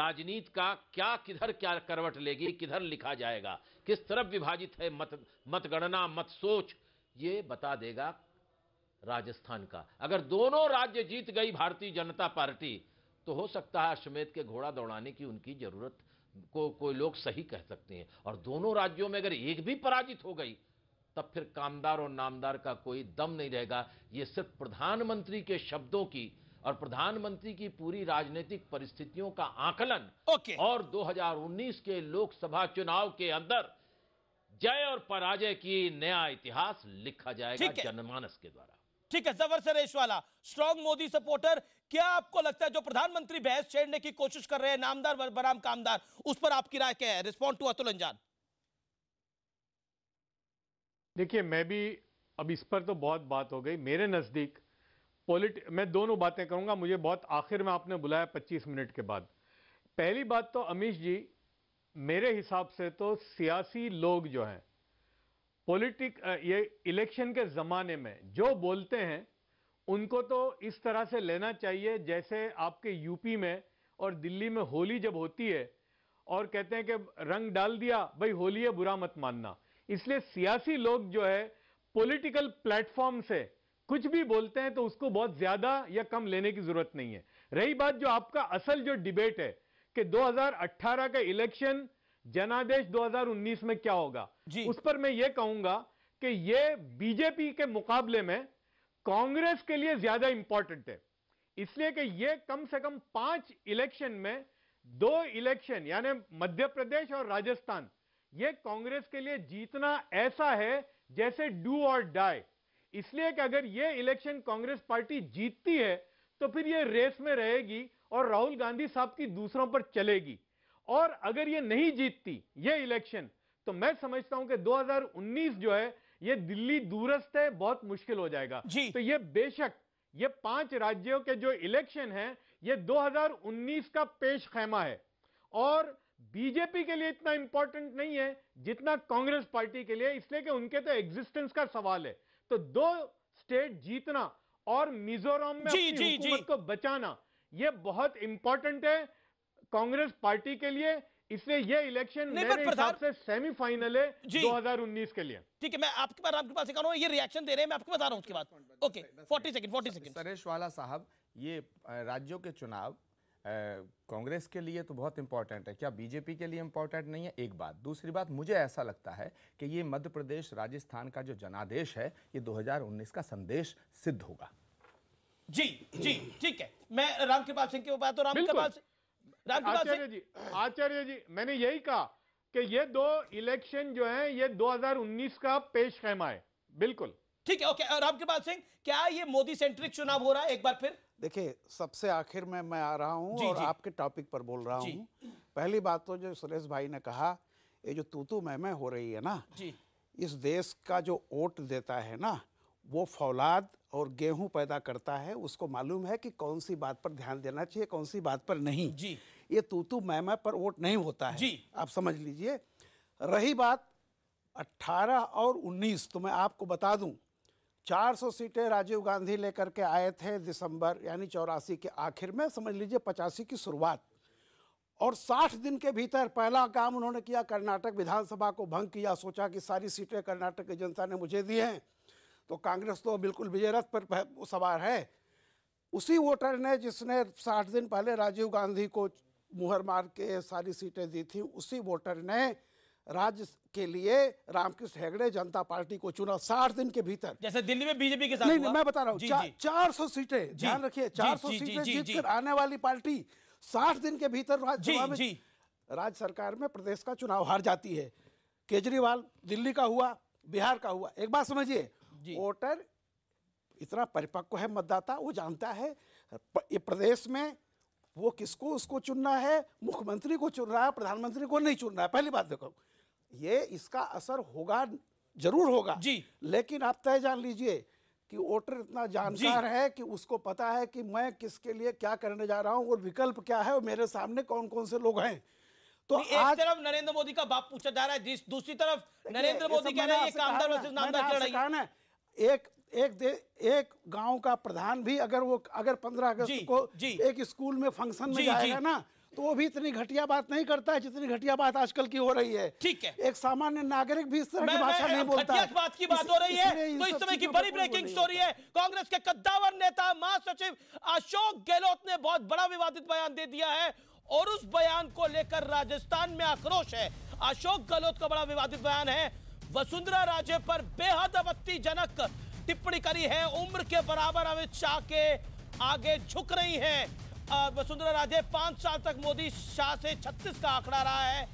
राजनीति का क्या किधर क्या करवट लेगी किधर लिखा जाएगा किस तरफ विभाजित है मत मतगणना मत सोच ये बता देगा राजस्थान का अगर दोनों राज्य जीत गई भारतीय जनता पार्टी तो हो सकता है अश्वमेध के घोड़ा दौड़ाने की उनकी जरूरत को कोई लोग सही कह सकते हैं और दोनों राज्यों में अगर एक भी पराजित हो गई तब फिर कामदार और नामदार का कोई दम नहीं रहेगा ये सिर्फ प्रधानमंत्री के शब्दों की और प्रधानमंत्री की पूरी राजनीतिक परिस्थितियों का आकलन okay. और 2019 के लोकसभा चुनाव के अंदर जय और पराजय की नया इतिहास लिखा जाएगा जनमानस के द्वारा ठीक है जबर सरेश वाला स्ट्रॉन्ग मोदी सपोर्टर क्या आपको लगता है जो प्रधानमंत्री बहस छेड़ने की कोशिश कर रहे हैं नामदार बराम कामदार उस पर आपकी राय क्या है रिस्पॉन्ड टू अतुल अंजान देखिए मैं भी अब इस पर तो बहुत बात हो गई मेरे नज़दीक पॉलिट मैं दोनों बातें करूंगा मुझे बहुत आखिर में आपने बुलाया 25 मिनट के बाद पहली बात तो अमीश जी मेरे हिसाब से तो सियासी लोग जो हैं पॉलिटिक ये इलेक्शन के ज़माने में जो बोलते हैं उनको तो इस तरह से लेना चाहिए जैसे आपके यूपी में और दिल्ली में होली जब होती है और कहते हैं कि रंग डाल दिया भाई होली है बुरा मत मानना इसलिए सियासी लोग जो है पॉलिटिकल प्लेटफॉर्म से कुछ भी बोलते हैं तो उसको बहुत ज्यादा या कम लेने की जरूरत नहीं है रही बात जो आपका असल जो डिबेट है कि 2018 का इलेक्शन जनादेश 2019 में क्या होगा उस पर मैं यह कहूंगा कि यह बीजेपी के मुकाबले में कांग्रेस के लिए ज्यादा इंपॉर्टेंट है इसलिए कि यह कम से कम पांच इलेक्शन में दो इलेक्शन यानी मध्य प्रदेश और राजस्थान यह कांग्रेस के लिए जीतना ऐसा है जैसे डू और डाई इसलिए कि अगर यह इलेक्शन कांग्रेस पार्टी जीतती है तो फिर यह रेस में रहेगी और राहुल गांधी साहब की दूसरों पर चलेगी और अगर यह नहीं जीतती यह इलेक्शन तो मैं समझता हूं कि 2019 जो है यह दिल्ली दूरस्थ है बहुत मुश्किल हो जाएगा जी। तो यह बेशक यह पांच राज्यों के जो इलेक्शन है यह 2019 का पेश खेमा है और बीजेपी के लिए इतना इंपॉर्टेंट नहीं है जितना कांग्रेस पार्टी के लिए इसलिए कि उनके तो एग्जिस्टेंस का सवाल है तो दो स्टेट जीतना और मिजोरम में जी, अपनी जी, जी. को बचाना यह बहुत इंपॉर्टेंट है कांग्रेस पार्टी के लिए इसलिए यह इलेक्शन से सेमीफाइनल है 2019 के लिए ठीक है मैं आपके पास आपके पास ये रिएक्शन दे रहे हैं मैं आपको बता रहा हूं उसके बाद ओके 40 सेकंड 40 सेकंड सरेश वाला साहब ये राज्यों के चुनाव कांग्रेस के लिए तो बहुत इंपॉर्टेंट है क्या बीजेपी के लिए इंपॉर्टेंट नहीं है एक बात दूसरी बात मुझे ऐसा लगता है कि ये मध्य प्रदेश राजस्थान का जो जनादेश है ये 2019 का संदेश सिद्ध होगा जी जी ठीक है मैं राम सिंह की बात राम कृपाल राम आचार्य जी आचार्य जी मैंने यही कहा कि ये दो इलेक्शन जो है ये दो का पेश खेमा है बिल्कुल ठीक है ओके राम सिंह क्या ये मोदी सेंट्रिक चुनाव हो रहा है एक बार फिर देखिए सबसे आखिर में मैं आ रहा हूँ और जी. आपके टॉपिक पर बोल रहा हूँ पहली बात तो जो सुरेश भाई ने कहा ये जो तूतू मैं हो रही है ना जी. इस देश का जो वोट देता है ना वो फौलाद और गेहूं पैदा करता है उसको मालूम है कि कौन सी बात पर ध्यान देना चाहिए कौन सी बात पर नहीं जी ये तूतू मैं पर वोट नहीं होता है जी आप समझ लीजिए रही बात 18 और 19 तो मैं आपको बता दूं 400 सीटें राजीव गांधी लेकर के आए थे दिसंबर यानी चौरासी के आखिर में समझ लीजिए पचासी की शुरुआत और 60 दिन के भीतर पहला काम उन्होंने किया कर्नाटक विधानसभा को भंग किया सोचा कि सारी सीटें कर्नाटक की जनता ने मुझे दी हैं तो कांग्रेस तो बिल्कुल विजयरथ पर सवार है उसी वोटर ने जिसने 60 दिन पहले राजीव गांधी को मुहर मार के सारी सीटें दी थी उसी वोटर ने राज्य के लिए रामकृष्ण हेगड़े जनता पार्टी को चुना साठ दिन के भीतर जैसे दिल्ली में बीजेपी के साथ नहीं, नहीं मैं बता रहा हूँ चा, चार सौ सीटें ध्यान रखिए चार सौ सीटें जीतकर आने वाली पार्टी साठ दिन के भीतर राज्य सरकार में प्रदेश का चुनाव हार जाती है केजरीवाल दिल्ली का हुआ बिहार का हुआ एक बात समझिए वोटर इतना परिपक्व है मतदाता वो जानता है ये प्रदेश में वो किसको उसको चुनना है मुख्यमंत्री को चुन रहा है प्रधानमंत्री को नहीं चुन रहा है पहली बात देखो ये इसका असर होगा जरूर होगा जी लेकिन आप तय जान लीजिए कि वोटर इतना जानकार है कि उसको पता है कि मैं किसके लिए क्या करने जा रहा हूं और विकल्प क्या है और मेरे सामने कौन कौन से लोग हैं तो एक आज, तरफ नरेंद्र मोदी का बाप पूछा जा रहा है दूसरी तरफ नरेंद्र मोदी कह रहे हैं कामदार है एक एक दे, एक गांव का प्रधान भी अगर वो अगर पंद्रह अगस्त को एक स्कूल में फंक्शन में जाएगा ना तो वो भी इतनी घटिया बात नहीं करता है जितनी घटिया बात आजकल की हो रही है ठीक है एक सामान्य नागरिक भी इस तरह की भाषा नहीं बोलता है बात की बात हो रही है तो इस समय की बड़ी तो ब्रेकिंग स्टोरी है कांग्रेस के कद्दावर नेता महासचिव अशोक गहलोत ने बहुत बड़ा विवादित बयान दे दिया है और उस बयान को लेकर राजस्थान में आक्रोश है अशोक गहलोत का बड़ा विवादित बयान है वसुंधरा राजे पर बेहद आपत्तिजनक टिप्पणी करी है उम्र के बराबर अमित शाह के आगे झुक रही है वसुंधरा राजे पांच साल तक मोदी शाह से छत्तीस का आंकड़ा रहा है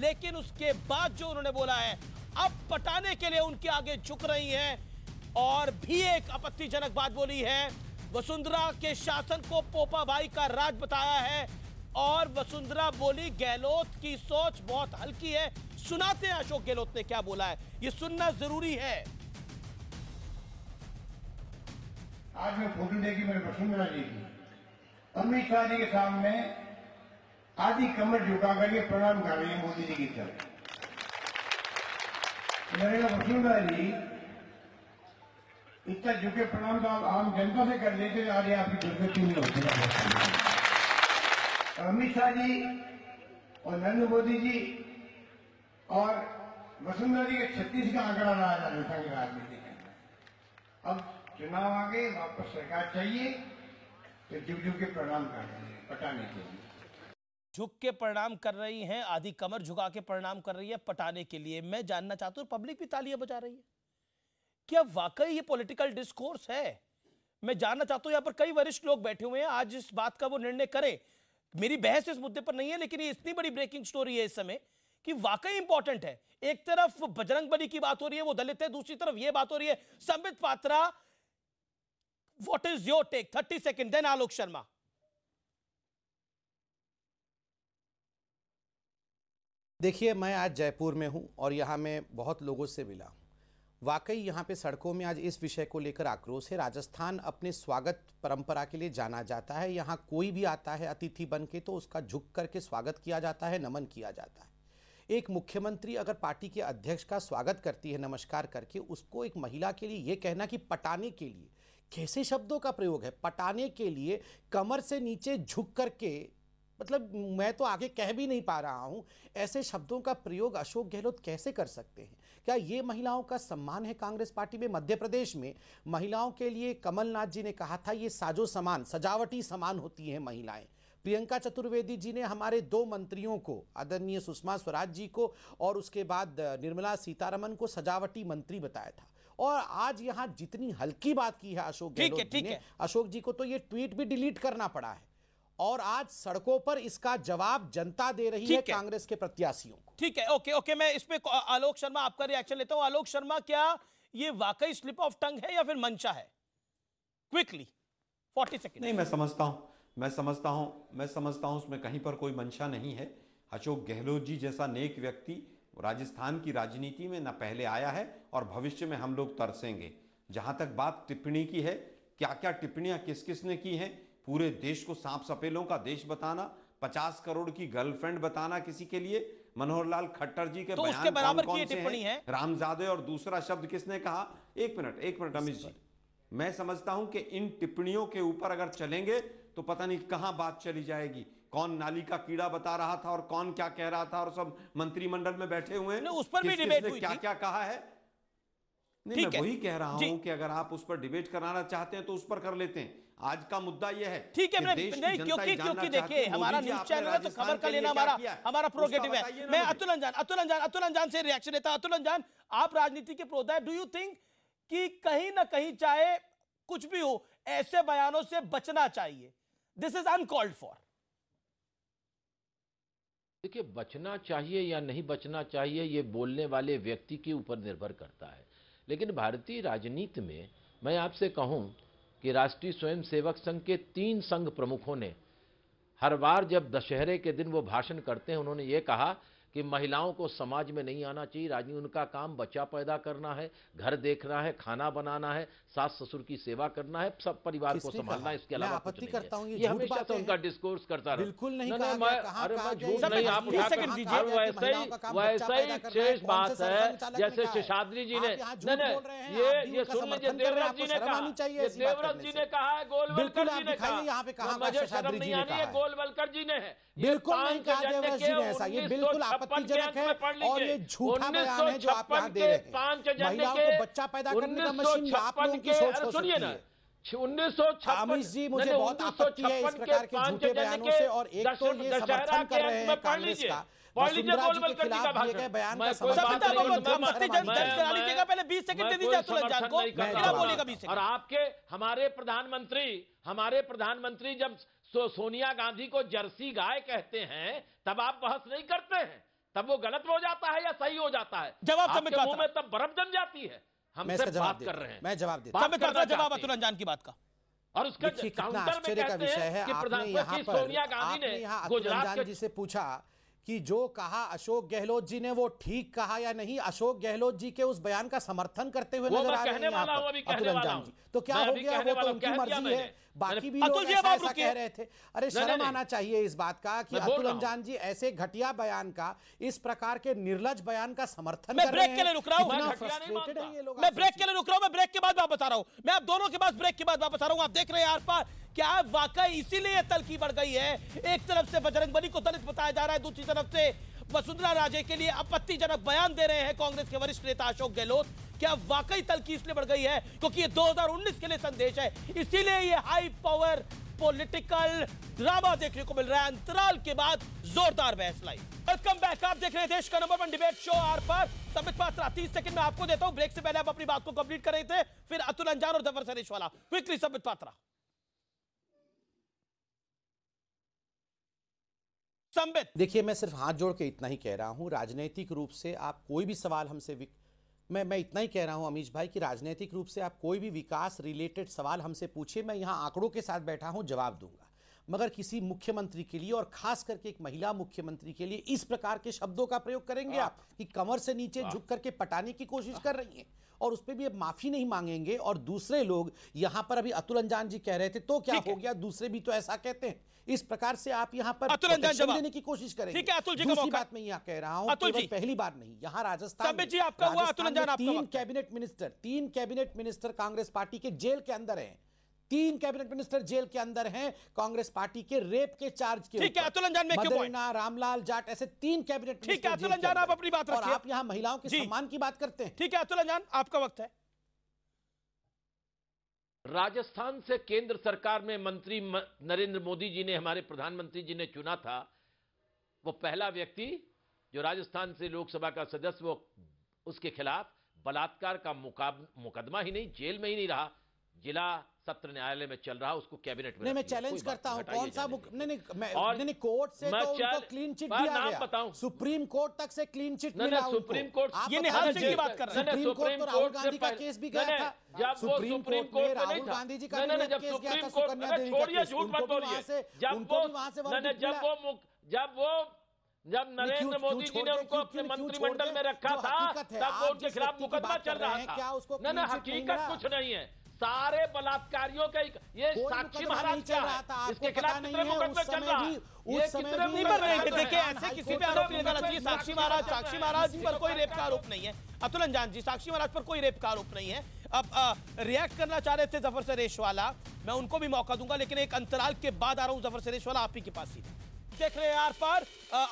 लेकिन उसके बाद जो उन्होंने बोला है अब पटाने के लिए उनके आगे झुक रही है और भी एक आपत्तिजनक बात बोली है वसुंधरा के शासन को पोपा भाई का राज बताया है और वसुंधरा बोली गहलोत की सोच बहुत हल्की है सुनाते हैं अशोक गहलोत ने क्या बोला है ये सुनना जरूरी है आज मैं फोटो देगी मैंने वसुंधरा जी की अमित शाह जी के सामने आधी कमर झुका करके प्रणाम कर रही है मोदी जी की तरफ नरेंद्र वसुंधरा जी इतना झुके प्रणाम तो आप आम जनता से कर लेते आज आपकी दुर्गति में होती है अमित शाह जी और नरेंद्र मोदी जी और वसुंधरा जी के छत्तीस का आंकड़ा रहा राजस्थान के राजनीति के अंदर अब चुनाव आ गए वापस सरकार चाहिए झुक के प्रणाम कर रहे हैं पटाने के लिए झुक के प्रणाम कर रही हैं आधी कमर झुका के प्रणाम कर रही है पटाने के लिए मैं जानना चाहता हूँ पब्लिक भी तालियां बजा रही है क्या वाकई ये पॉलिटिकल डिस्कोर्स है मैं जानना चाहता हूँ यहाँ पर कई वरिष्ठ लोग बैठे हुए हैं आज इस बात का वो निर्णय करें मेरी बहस इस मुद्दे पर नहीं है लेकिन ये इतनी बड़ी ब्रेकिंग स्टोरी है इस समय कि वाकई इंपॉर्टेंट है एक तरफ बजरंग बली की बात हो रही है वो दलित है दूसरी तरफ ये बात हो रही है Sambit Patra What is your take? 30 seconds, then Alok Sharma. देखिए मैं आज जयपुर में हूं और यहां मैं बहुत लोगों से मिला वाकई यहाँ पे सड़कों में आज इस विषय को लेकर आक्रोश है राजस्थान अपने स्वागत परंपरा के लिए जाना जाता है यहाँ कोई भी आता है अतिथि बन के तो उसका झुक करके स्वागत किया जाता है नमन किया जाता है एक मुख्यमंत्री अगर पार्टी के अध्यक्ष का स्वागत करती है नमस्कार करके उसको एक महिला के लिए ये कहना कि पटाने के लिए कैसे शब्दों का प्रयोग है पटाने के लिए कमर से नीचे झुक करके मतलब मैं तो आगे कह भी नहीं पा रहा हूँ ऐसे शब्दों का प्रयोग अशोक गहलोत कैसे कर सकते हैं क्या ये महिलाओं का सम्मान है कांग्रेस पार्टी में मध्य प्रदेश में महिलाओं के लिए कमलनाथ जी ने कहा था ये साजो समान सजावटी समान होती हैं महिलाएं प्रियंका चतुर्वेदी जी ने हमारे दो मंत्रियों को आदरणीय सुषमा स्वराज जी को और उसके बाद निर्मला सीतारमन को सजावटी मंत्री बताया था और आज यहाँ जितनी हल्की बात की है अशोक गहलोत जी ने अशोक जी को तो ये ट्वीट भी डिलीट करना पड़ा है और आज सड़कों पर इसका जवाब जनता दे रही है, है कांग्रेस के प्रत्याशियों को ठीक है ओके ओके मैं इस पे आलोक शर्मा आपका रिएक्शन लेता हूं आलोक शर्मा क्या ये वाकई स्लिप ऑफ टंग है या फिर मंशा है क्विकली फोर्टी सेकेंड नहीं मैं समझता हूं मैं समझता हूं मैं समझता हूं उसमें कहीं पर कोई मंशा नहीं है अशोक गहलोत जी जैसा नेक व्यक्ति राजस्थान की राजनीति में न पहले आया है और भविष्य में हम लोग तरसेंगे जहाँ तक बात टिप्पणी की है क्या क्या टिप्पणियाँ किस किस ने की हैं पूरे देश को सांप सपेलों का देश बताना पचास करोड़ की गर्लफ्रेंड बताना किसी के लिए मनोहर लाल खट्टर जी के तो बयान उसके बराबर कौन, कौन से हैं है? रामजादे और दूसरा शब्द किसने कहा एक मिनट एक मिनट अमित जी मैं समझता हूं कि इन टिप्पणियों के ऊपर अगर चलेंगे तो पता नहीं कहां बात चली जाएगी कौन नाली का कीड़ा बता रहा था और कौन क्या कह रहा था और सब मंत्रिमंडल में बैठे हुए हैं उस पर भी डिबेट हुई क्या क्या कहा है नहीं मैं वही कह रहा हूं कि अगर आप उस पर डिबेट कराना चाहते हैं तो उस पर कर लेते हैं आज का मुद्दा यह है ठीक है नहीं क्योंकि क्योंकि देखिए हमारा न्यूज चैनल है तो खबर का लेना हमारा हमारा प्रोगेटिव है मैं अतुल अंजान अतुल अंजान अतुल अंजान से रिएक्शन लेता अतुल अंजान आप राजनीति के प्रोधा डू यू थिंक कि कहीं ना कहीं चाहे कुछ भी हो ऐसे बयानों से बचना चाहिए दिस इज अनकॉल्ड फॉर देखिए बचना चाहिए या नहीं बचना चाहिए ये बोलने वाले व्यक्ति के ऊपर निर्भर करता है लेकिन भारतीय राजनीति में मैं आपसे कहूं कि राष्ट्रीय स्वयंसेवक संघ के तीन संघ प्रमुखों ने हर बार जब दशहरे के दिन वो भाषण करते हैं उन्होंने ये कहा कि महिलाओं को समाज में नहीं आना चाहिए राजनीति उनका काम बच्चा पैदा करना है घर देखना है खाना बनाना है सास ससुर की सेवा करना है सब परिवार को संभालना है इसके अलावा आपत्ति करता हूँ ये हमेशा तो उनका डिस्कोर्स करता रहा बिल्कुल नहीं अरे मैं झूठ नहीं आप हाँ, वैसे ही वैसे ही शेष बात है जैसे शेषाद्री जी ने ये ये सुन लीजिए जी ने कहा देवराज जी ने कहा है गोलवलकर जी ने कहा मुझे शर्म नहीं आनी है गोलवलकर जी ने बिल्कुल नहीं कहा जी ने ऐसा ये बिल्कुल आप आपत्तिजनक है और ये झूठा बयान है जो आप यहाँ दे रहे हैं महिलाओं को बच्चा पैदा करने का मशीन तो आप लोगों की सोच हो सकती है उन्नीस सौ अमित जी मुझे बहुत आपत्ति है इस प्रकार के झूठे बयानों से और एक तो ये समर्थन कर रहे हैं कांग्रेस का और आपके हमारे प्रधानमंत्री हमारे प्रधानमंत्री जब सोनिया गांधी को जर्सी गाय कहते हैं तब आप बहस नहीं करते हैं तब वो गलत हो जाता है या सही हो जाता है जवाब में तब बर्फ जम जाती है हम जवाब कर रहे हैं मैं जवाब देता जवाब अतुल अंजान की बात का और उसके काउंटर में कहते का विषय है कि प्रधानमंत्री सोनिया गांधी ने गुजरात जी से पूछा कि जो कहा अशोक गहलोत जी ने वो ठीक कहा या नहीं अशोक गहलोत जी के उस बयान का समर्थन करते हुए नजर आ रहे हैं अतुल अंजान जी तो क्या हो गया वो तो उनकी मर्जी है बाकी भी लोग ऐसा, ऐसा कह रहे थे अरे शर्म आना चाहिए इस बात का कि अतुल रमजान जी ऐसे घटिया बयान का इस प्रकार के निर्लज बयान का समर्थन मैं ब्रेक के लिए रुक रहा हूँ मैं ब्रेक के लिए रुक रहा हूँ मैं ब्रेक के बाद वापस आ रहा हूँ मैं आप दोनों के पास ब्रेक के बाद वापस आ रहा हूँ आप देख रहे हैं आर पार क्या वाकई इसीलिए तलकी बढ़ गई है एक तरफ से बजरंग बली को दलित बताया जा रहा है दूसरी तरफ से वसुंधरा राजे के लिए आपत्तिजनक बयान दे रहे हैं कांग्रेस के वरिष्ठ नेता अशोक गहलोत क्या वाकई तलकी इसलिए बढ़ गई है क्योंकि ये 2019 के लिए संदेश है इसीलिए ये हाई पावर पॉलिटिकल ड्रामा देखने को मिल रहा है अंतराल के बाद जोरदार बहस लाई वेलकम बैक आप देख रहे हैं देश का number one debate show Aar Paar Sambit Patra तीस सेकंड में आपको देता हूं ब्रेक से पहले आप अपनी बात को कंप्लीट कर रहे थे फिर अतुल अंजार और जफर सरेश वाला क्विकली समित पात्रा संबित देखिए मैं सिर्फ हाथ जोड़ के इतना ही कह रहा हूँ राजनीतिक रूप से आप कोई भी सवाल हमसे मैं मैं इतना ही कह रहा हूं अमीश भाई कि राजनीतिक रूप से आप कोई भी विकास रिलेटेड सवाल हमसे पूछिए मैं यहां आंकड़ों के साथ बैठा हूं जवाब दूंगा मगर किसी मुख्यमंत्री के लिए और खास करके एक महिला मुख्यमंत्री के लिए इस प्रकार के शब्दों का प्रयोग करेंगे हाँ। आप कि कमर से नीचे हाँ। झुक करके पटाने की कोशिश हाँ। कर रही है और उस पर भी माफी नहीं मांगेंगे और दूसरे लोग यहां पर अभी अतुल अंजान जी कह रहे थे तो क्या हो गया दूसरे भी तो ऐसा कहते हैं इस प्रकार से आप यहाँ पर अतुल अंजान देने की कोशिश करें ठीक है अतुल जी दूसरी बात मैं यहाँ कह रहा हूँ पहली बार नहीं यहाँ राजस्थान जी आपका हुआ अतुल अंजान तीन कैबिनेट मिनिस्टर तीन कैबिनेट मिनिस्टर कांग्रेस पार्टी के जेल के अंदर है तीन कैबिनेट मिनिस्टर जेल के अंदर हैं कांग्रेस पार्टी के रेप के चार्ज के ठीक है अतुल अंजान में मदरना रामलाल जाट ऐसे तीन कैबिनेट ठीक है अतुल अंजान आप अपनी बात और आप यहां महिलाओं के सम्मान की बात करते हैं ठीक है अतुल अंजान आपका वक्त है राजस्थान से केंद्र सरकार में मंत्री नरेंद्र मोदी जी ने हमारे प्रधानमंत्री जी ने चुना था वो पहला व्यक्ति जो राजस्थान से लोकसभा का सदस्य वो उसके खिलाफ बलात्कार का मुकदमा ही नहीं जेल में ही नहीं रहा जिला सत्र न्यायालय में चल रहा उसको कैबिनेट में मैं चैलेंज करता हूं कौन सा बुक नहीं नहीं मैं और नहीं, नहीं कोर्ट से मैं तो उनको क्लीन चिट दिया गया बताऊं सुप्रीम कोर्ट तक से क्लीन चिट मिला सुप्रीम कोर्ट ये निहाल सिंह की बात कर रहे हैं सुप्रीम तो कोर्ट राहुल गांधी का केस भी गया था जब वो सुप्रीम कोर्ट में राहुल गांधी जी का केस गया था सुकन्या देवी का झूठ मत बोलिए जब वो वहां से वहां जब वो जब वो जब नरेंद्र मोदी जी ने उनको अपने मंत्रिमंडल में रखा था तब वो उनके खिलाफ मुकदमा चल रहा था क्या उसको हकीकत कुछ नहीं है सारे बलात्कारियों का एक ये साक्षी महाराज क्या है इसके खिलाफ कितने मुकदमे चल रहा है ये कितने मुकदमे देखिए ऐसे किसी पे आरोप नहीं लगा चाहिए साक्षी महाराज साक्षी महाराज पर कोई रेप का आरोप नहीं है अतुल अंजान जी साक्षी महाराज पर कोई रेप का आरोप नहीं है अब रिएक्ट करना चाह रहे थे जफर सरेश वाला मैं उनको भी मौका दूंगा लेकिन एक अंतराल के बाद आ रहा हूं जफर सरेश वाला आप ही के पास ही देख रहे हैं आर पार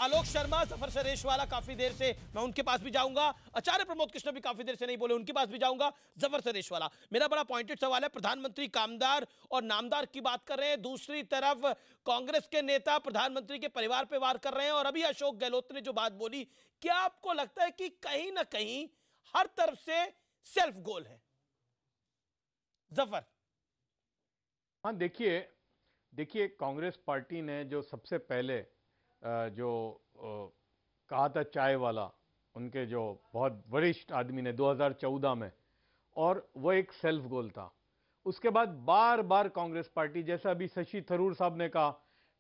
आलोक शर्मा जफर सरेश वाला काफी देर से मैं उनके पास भी जाऊंगा आचार्य प्रमोद कृष्ण भी काफी देर से नहीं बोले उनके पास भी जाऊंगा जफर सरेश वाला मेरा बड़ा पॉइंटेड सवाल है प्रधानमंत्री कामदार और नामदार की बात कर रहे हैं दूसरी तरफ कांग्रेस के नेता प्रधानमंत्री के परिवार पर वार कर रहे हैं और अभी अशोक गहलोत ने जो बात बोली क्या आपको लगता है कि कहीं ना कहीं हर तरफ से सेल्फ गोल है जफर हाँ देखिए देखिए कांग्रेस पार्टी ने जो सबसे पहले जो कहा था चाय वाला उनके जो बहुत वरिष्ठ आदमी ने 2014 में और वो एक सेल्फ गोल था उसके बाद बार बार कांग्रेस पार्टी जैसा अभी शशि थरूर साहब ने कहा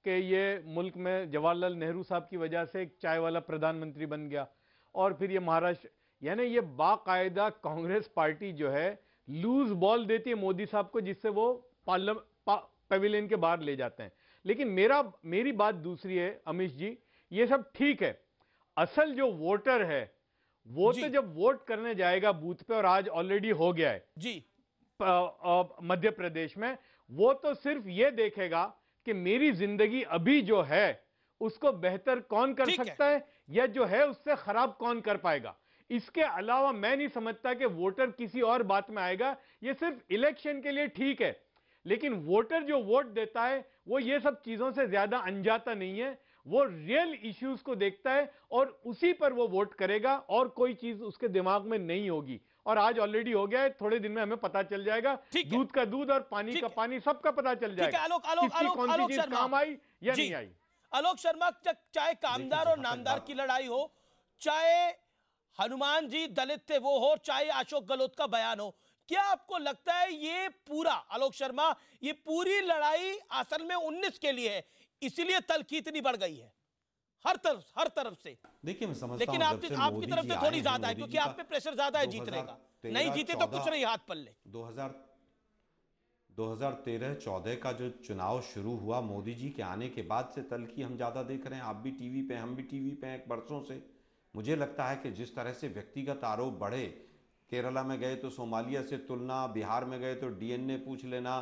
कि ये मुल्क में जवाहरलाल नेहरू साहब की वजह से एक चाय वाला प्रधानमंत्री बन गया और फिर ये महाराष्ट्र यानी ये बाकायदा कांग्रेस पार्टी जो है लूज बॉल देती है मोदी साहब को जिससे वो पार्लियामेंट पवेलियन के बाहर ले जाते हैं लेकिन मेरा मेरी बात दूसरी है अमित जी ये सब ठीक है असल जो वोटर है वो तो जब वोट करने जाएगा बूथ पे और आज ऑलरेडी हो गया है जी मध्य प्रदेश में वो तो सिर्फ ये देखेगा कि मेरी जिंदगी अभी जो है उसको बेहतर कौन कर सकता है।, है या जो है उससे खराब कौन कर पाएगा इसके अलावा मैं नहीं समझता कि वोटर किसी और बात में आएगा यह सिर्फ इलेक्शन के लिए ठीक है लेकिन वोटर जो वोट देता है वो ये सब चीजों से ज्यादा अनजाता नहीं है वो रियल इश्यूज को देखता है और उसी पर वो वोट करेगा और कोई चीज उसके दिमाग में नहीं होगी और आज ऑलरेडी हो गया है थोड़े दिन में हमें पता चल जाएगा दूध का दूध और पानी का पानी सबका पता चल जाएगा आलोक आलोक आलोक कौन सी चीज काम आई या नहीं आई आलोक शर्मा चाहे कामदार और हाँ, नामदार हाँ। की लड़ाई हो चाहे हनुमान जी दलित थे वो हो चाहे अशोक गहलोत का बयान हो क्या आपको लगता है ये पूरा आलोक शर्मा ये पूरी लड़ाई असल में उन्नीस के लिए है इसीलिए तलखी इतनी बढ़ गई है हर तरफ हर तरफ से देखिए मैं समझता लेकिन आप आपकी तरफ से थोड़ी ज्यादा है क्योंकि आप पे प्रेशर ज्यादा है जीतने का नहीं जीते तो कुछ नहीं हाथ पल्ले दो हजार 2013-14 का जो चुनाव शुरू हुआ मोदी जी के आने के बाद से तलखी हम ज़्यादा देख रहे हैं आप भी टीवी पे हम भी टीवी पे हैं बरसों से मुझे लगता है कि जिस तरह से व्यक्तिगत आरोप बढ़े केरला में गए तो सोमालिया से तुलना बिहार में गए तो डीएनए पूछ लेना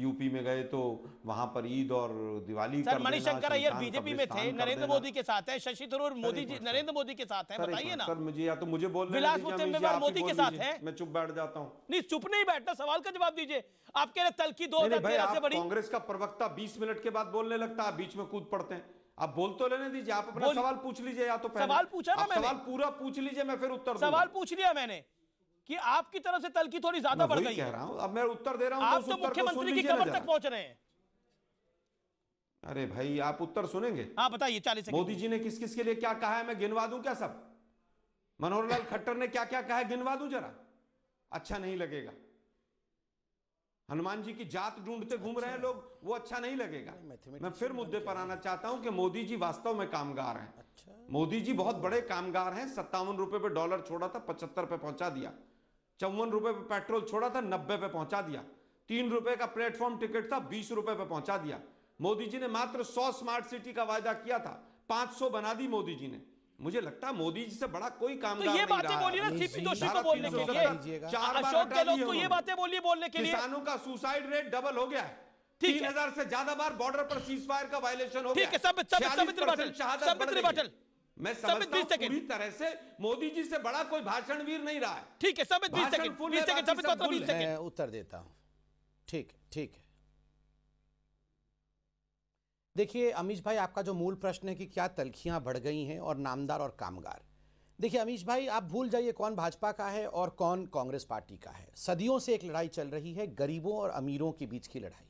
यूपी में गए तो वहां पर ईद और दिवाली सर मणिशंकर अय्यर बीजेपी में थे नरेंद्र मोदी के साथ हैं शशि थरूर मोदी जी नरेंद्र मोदी के साथ हैं बताइए ना सर मुझे या तो मुझे बोल विलास मोदी के साथ है मैं चुप बैठ जाता हूँ नहीं चुप नहीं बैठना सवाल का जवाब दीजिए आप कह रहे तल की दो से बड़ी कांग्रेस का प्रवक्ता बीस मिनट के बाद बोलने लगता है बीच में कूद पड़ते हैं आप बोल तो लेने दीजिए आप अपना सवाल पूछ लीजिए या तो सवाल पूछा ना मैंने सवाल पूरा पूछ लीजिए मैं फिर उत्तर सवाल पूछ लिया मैंने कि आपकी तरफ से तलकी थोड़ी ज्यादा बढ़ गई कह रहा हूं अब मैं उत्तर दे रहा हूं आप तो मुख्यमंत्री की कमर तक पहुंच रहे हैं अरे भाई आप उत्तर सुनेंगे हाँ बताइए चालीस मोदी जी ने किस किस के लिए क्या कहा है मैं गिनवा दू क्या सब मनोहर लाल खट्टर ने क्या क्या कहा है गिनवा दू जरा अच्छा नहीं लगेगा हनुमान जी की जात ढूंढते घूम अच्छा। रहे हैं लोग वो अच्छा नहीं लगेगा मैं फिर मुद्दे पर आना चाहता हूं कि मोदी जी वास्तव में कामगार हैं अच्छा। मोदी जी बहुत बड़े कामगार हैं सत्तावन रुपए पे डॉलर छोड़ा था पचहत्तर पे पहुंचा दिया चौवन रुपए पे पेट्रोल छोड़ा था नब्बे पे पहुंचा दिया तीन रुपए का प्लेटफॉर्म टिकट था बीस रुपए पे पहुंचा दिया मोदी जी ने मात्र सौ स्मार्ट सिटी का वायदा किया था पांच सौ बना दी मोदी जी ने मुझे लगता है मोदी जी से बड़ा कोई काम तो ये बातें बोलिए ना सीपी जोशी को बोलने के लिए चार अशोक गहलोत को ये बातें बोलिए बोलने के लिए किसानों का सुसाइड रेट डबल हो गया है तीन हजार से ज्यादा बार बॉर्डर पर सीज फायर का वायलेशन हो गया ठीक है सब सब सब सब मैं समझता हूं पूरी तरह से मोदी जी से बड़ा कोई भाषणवीर नहीं रहा है ठीक है उत्तर देता हूं ठीक ठीक है देखिए अमीश भाई आपका जो मूल प्रश्न है कि क्या तलखियां बढ़ गई हैं और नामदार और कामगार देखिए अमीश भाई आप भूल जाइए कौन भाजपा का है और कौन कांग्रेस पार्टी का है सदियों से एक लड़ाई चल रही है गरीबों और अमीरों के बीच की लड़ाई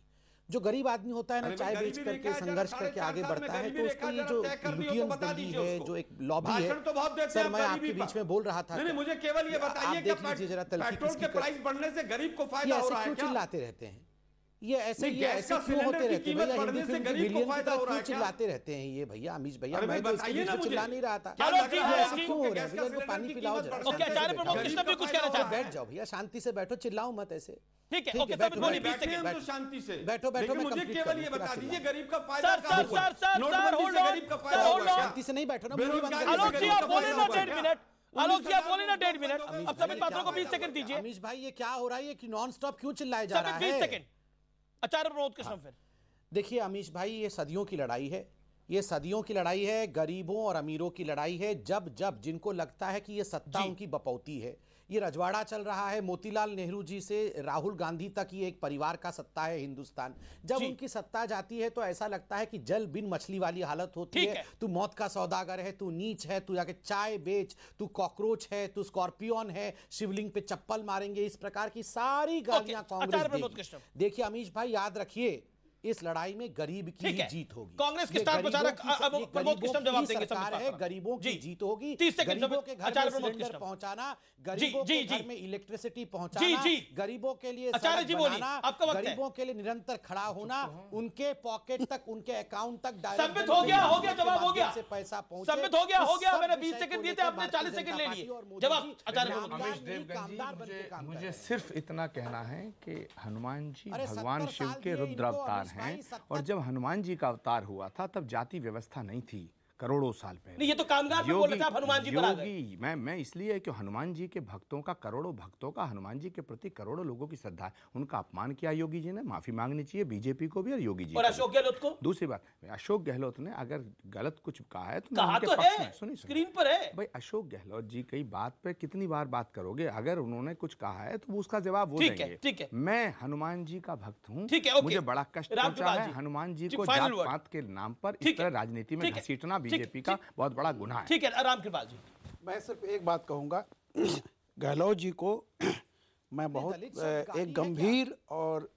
जो गरीब आदमी होता है ना चाय बेच करके संघर्ष करके आगे बढ़ता है तो उसकी जो यूटियन तो दंगी है जो एक लॉबी है तो बहुत सर मैं आपके बीच में बोल रहा था मुझे केवल ये बताइए कि पेट्रोल के प्राइस बढ़ने से गरीब को फायदा हो रहा है चिल्लाते रहते हैं ये ऐसे ये ऐसे क्यों होते रहते हैं भैया हिंदी फिल्म के विलियन की तरह तो क्यों चिल्लाते रहते हैं ये भैया अमीश भैया मैं तो इसके बीच चिल्ला नहीं रहा था ऐसे क्यों हो रहा है भैया पानी पिलाओ जरा बैठ जाओ भैया शांति से बैठो चिल्लाओ मत ऐसे ठीक है ओके सब तो बोलिए 20 सेकंड तो शांति से बैठो बैठो मैं मुझे केवल ये बता दीजिए गरीब का फायदा sir sir sir sir sir hold on गरीब का फायदा होगा शांति से नहीं बैठो ना आलोक जी आप बोले ना 1.5 मिनट आलोक जी आप बोले ना डेढ़ मिनट अब सभी पात्रों को 20 सेकंड दीजिए अमीश भाई ये क्या हो रहा है ये नॉन स्टॉप क्यों चिल्लाया जा रहा है 20 सेकंड अचार प्रमोद के हाँ। फिर देखिए अमीश भाई ये सदियों की लड़ाई है ये सदियों की लड़ाई है गरीबों और अमीरों की लड़ाई है जब जब जिनको लगता है कि ये सत्ता उनकी बपौती है ये रजवाड़ा चल रहा है मोतीलाल नेहरू जी से राहुल गांधी तक ये एक परिवार का सत्ता है हिंदुस्तान जब उनकी सत्ता जाती है तो ऐसा लगता है कि जल बिन मछली वाली हालत होती है, है। तू मौत का सौदागर है तू नीच है तू जाके चाय बेच तू कॉकरोच है तू स्कॉर्पियोन है शिवलिंग पे चप्पल मारेंगे इस प्रकार की सारी गालियां कांग्रेस देखिए अमीश भाई याद रखिए इस लड़ाई में गरीब की ही जीत होगी कांग्रेस के स्टार प्रचारक अब प्रमोद कृष्ण जवाब देंगे सरकार है गरीबों की जीत होगी गरीबों के घर में सिलेंडर पहुंचाना गरीबों के घर में इलेक्ट्रिसिटी पहुंचाना गरीबों के लिए गरीबों के लिए निरंतर खड़ा अच्छा, होना तो हाँ। उनके पॉकेट तक उनके अकाउंट तक सबमिट हो गया हो गया जवाब हो गया पैसा पहुंचे सबमिट हो गया हो गया मैंने 20 सेकंड दिए थे आपने 40 सेकंड ले लिए जवाब आचार्य प्रमोद मुझे सिर्फ इतना कहना है कि हनुमान जी भगवान शिव के रुद्रावतार हैं और जब हनुमान जी का अवतार हुआ था तब जाति व्यवस्था नहीं थी करोड़ों साल पहले ये तो कामगार योगी बोल रहे हनुमान जी पर आ गए मैं मैं इसलिए कि हनुमान जी के भक्तों का करोड़ों भक्तों का हनुमान जी के प्रति करोड़ों लोगों की श्रद्धा है उनका अपमान किया योगी जी ने माफी मांगनी चाहिए बीजेपी को भी और योगी जी और अशोक गहलोत को दूसरी बात अशोक गहलोत ने अगर गलत कुछ कहा है तो कहा तो है सुनिए स्क्रीन पर है भाई अशोक गहलोत जी कई बात पे कितनी बार बात करोगे अगर उन्होंने कुछ कहा है तो उसका जवाब वो देंगे ठीक है मैं हनुमान जी का भक्त हूँ मुझे बड़ा कष्ट पहुंचा है हनुमान जी को जात पात के नाम पर इस तरह राजनीति में घसीटना भी बीजेपी का बहुत बड़ा गुना है ठीक है राम कृपाल जी मैं सिर्फ एक बात कहूंगा गहलोत जी को <clears throat> मैं बहुत एक गंभीर और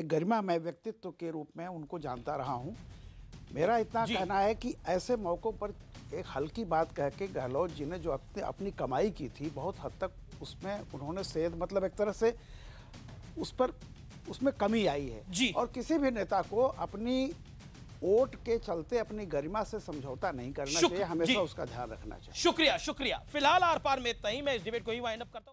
एक गरिमा मैं व्यक्तित्व के रूप में उनको जानता रहा हूं मेरा इतना कहना है कि ऐसे मौक़ों पर एक हल्की बात कह के गहलोत जी ने जो अपने अपनी कमाई की थी बहुत हद तक उसमें उन्होंने सेध मतलब एक तरह से उस पर उसमें कमी आई है जी और किसी भी नेता को अपनी वोट के चलते अपनी गरिमा से समझौता नहीं करना चाहिए हमेशा उसका ध्यान रखना चाहिए शुक्रिया शुक्रिया फिलहाल आर पार में ही मैं इस डिबेट को ही वाइंड अप करता हूँ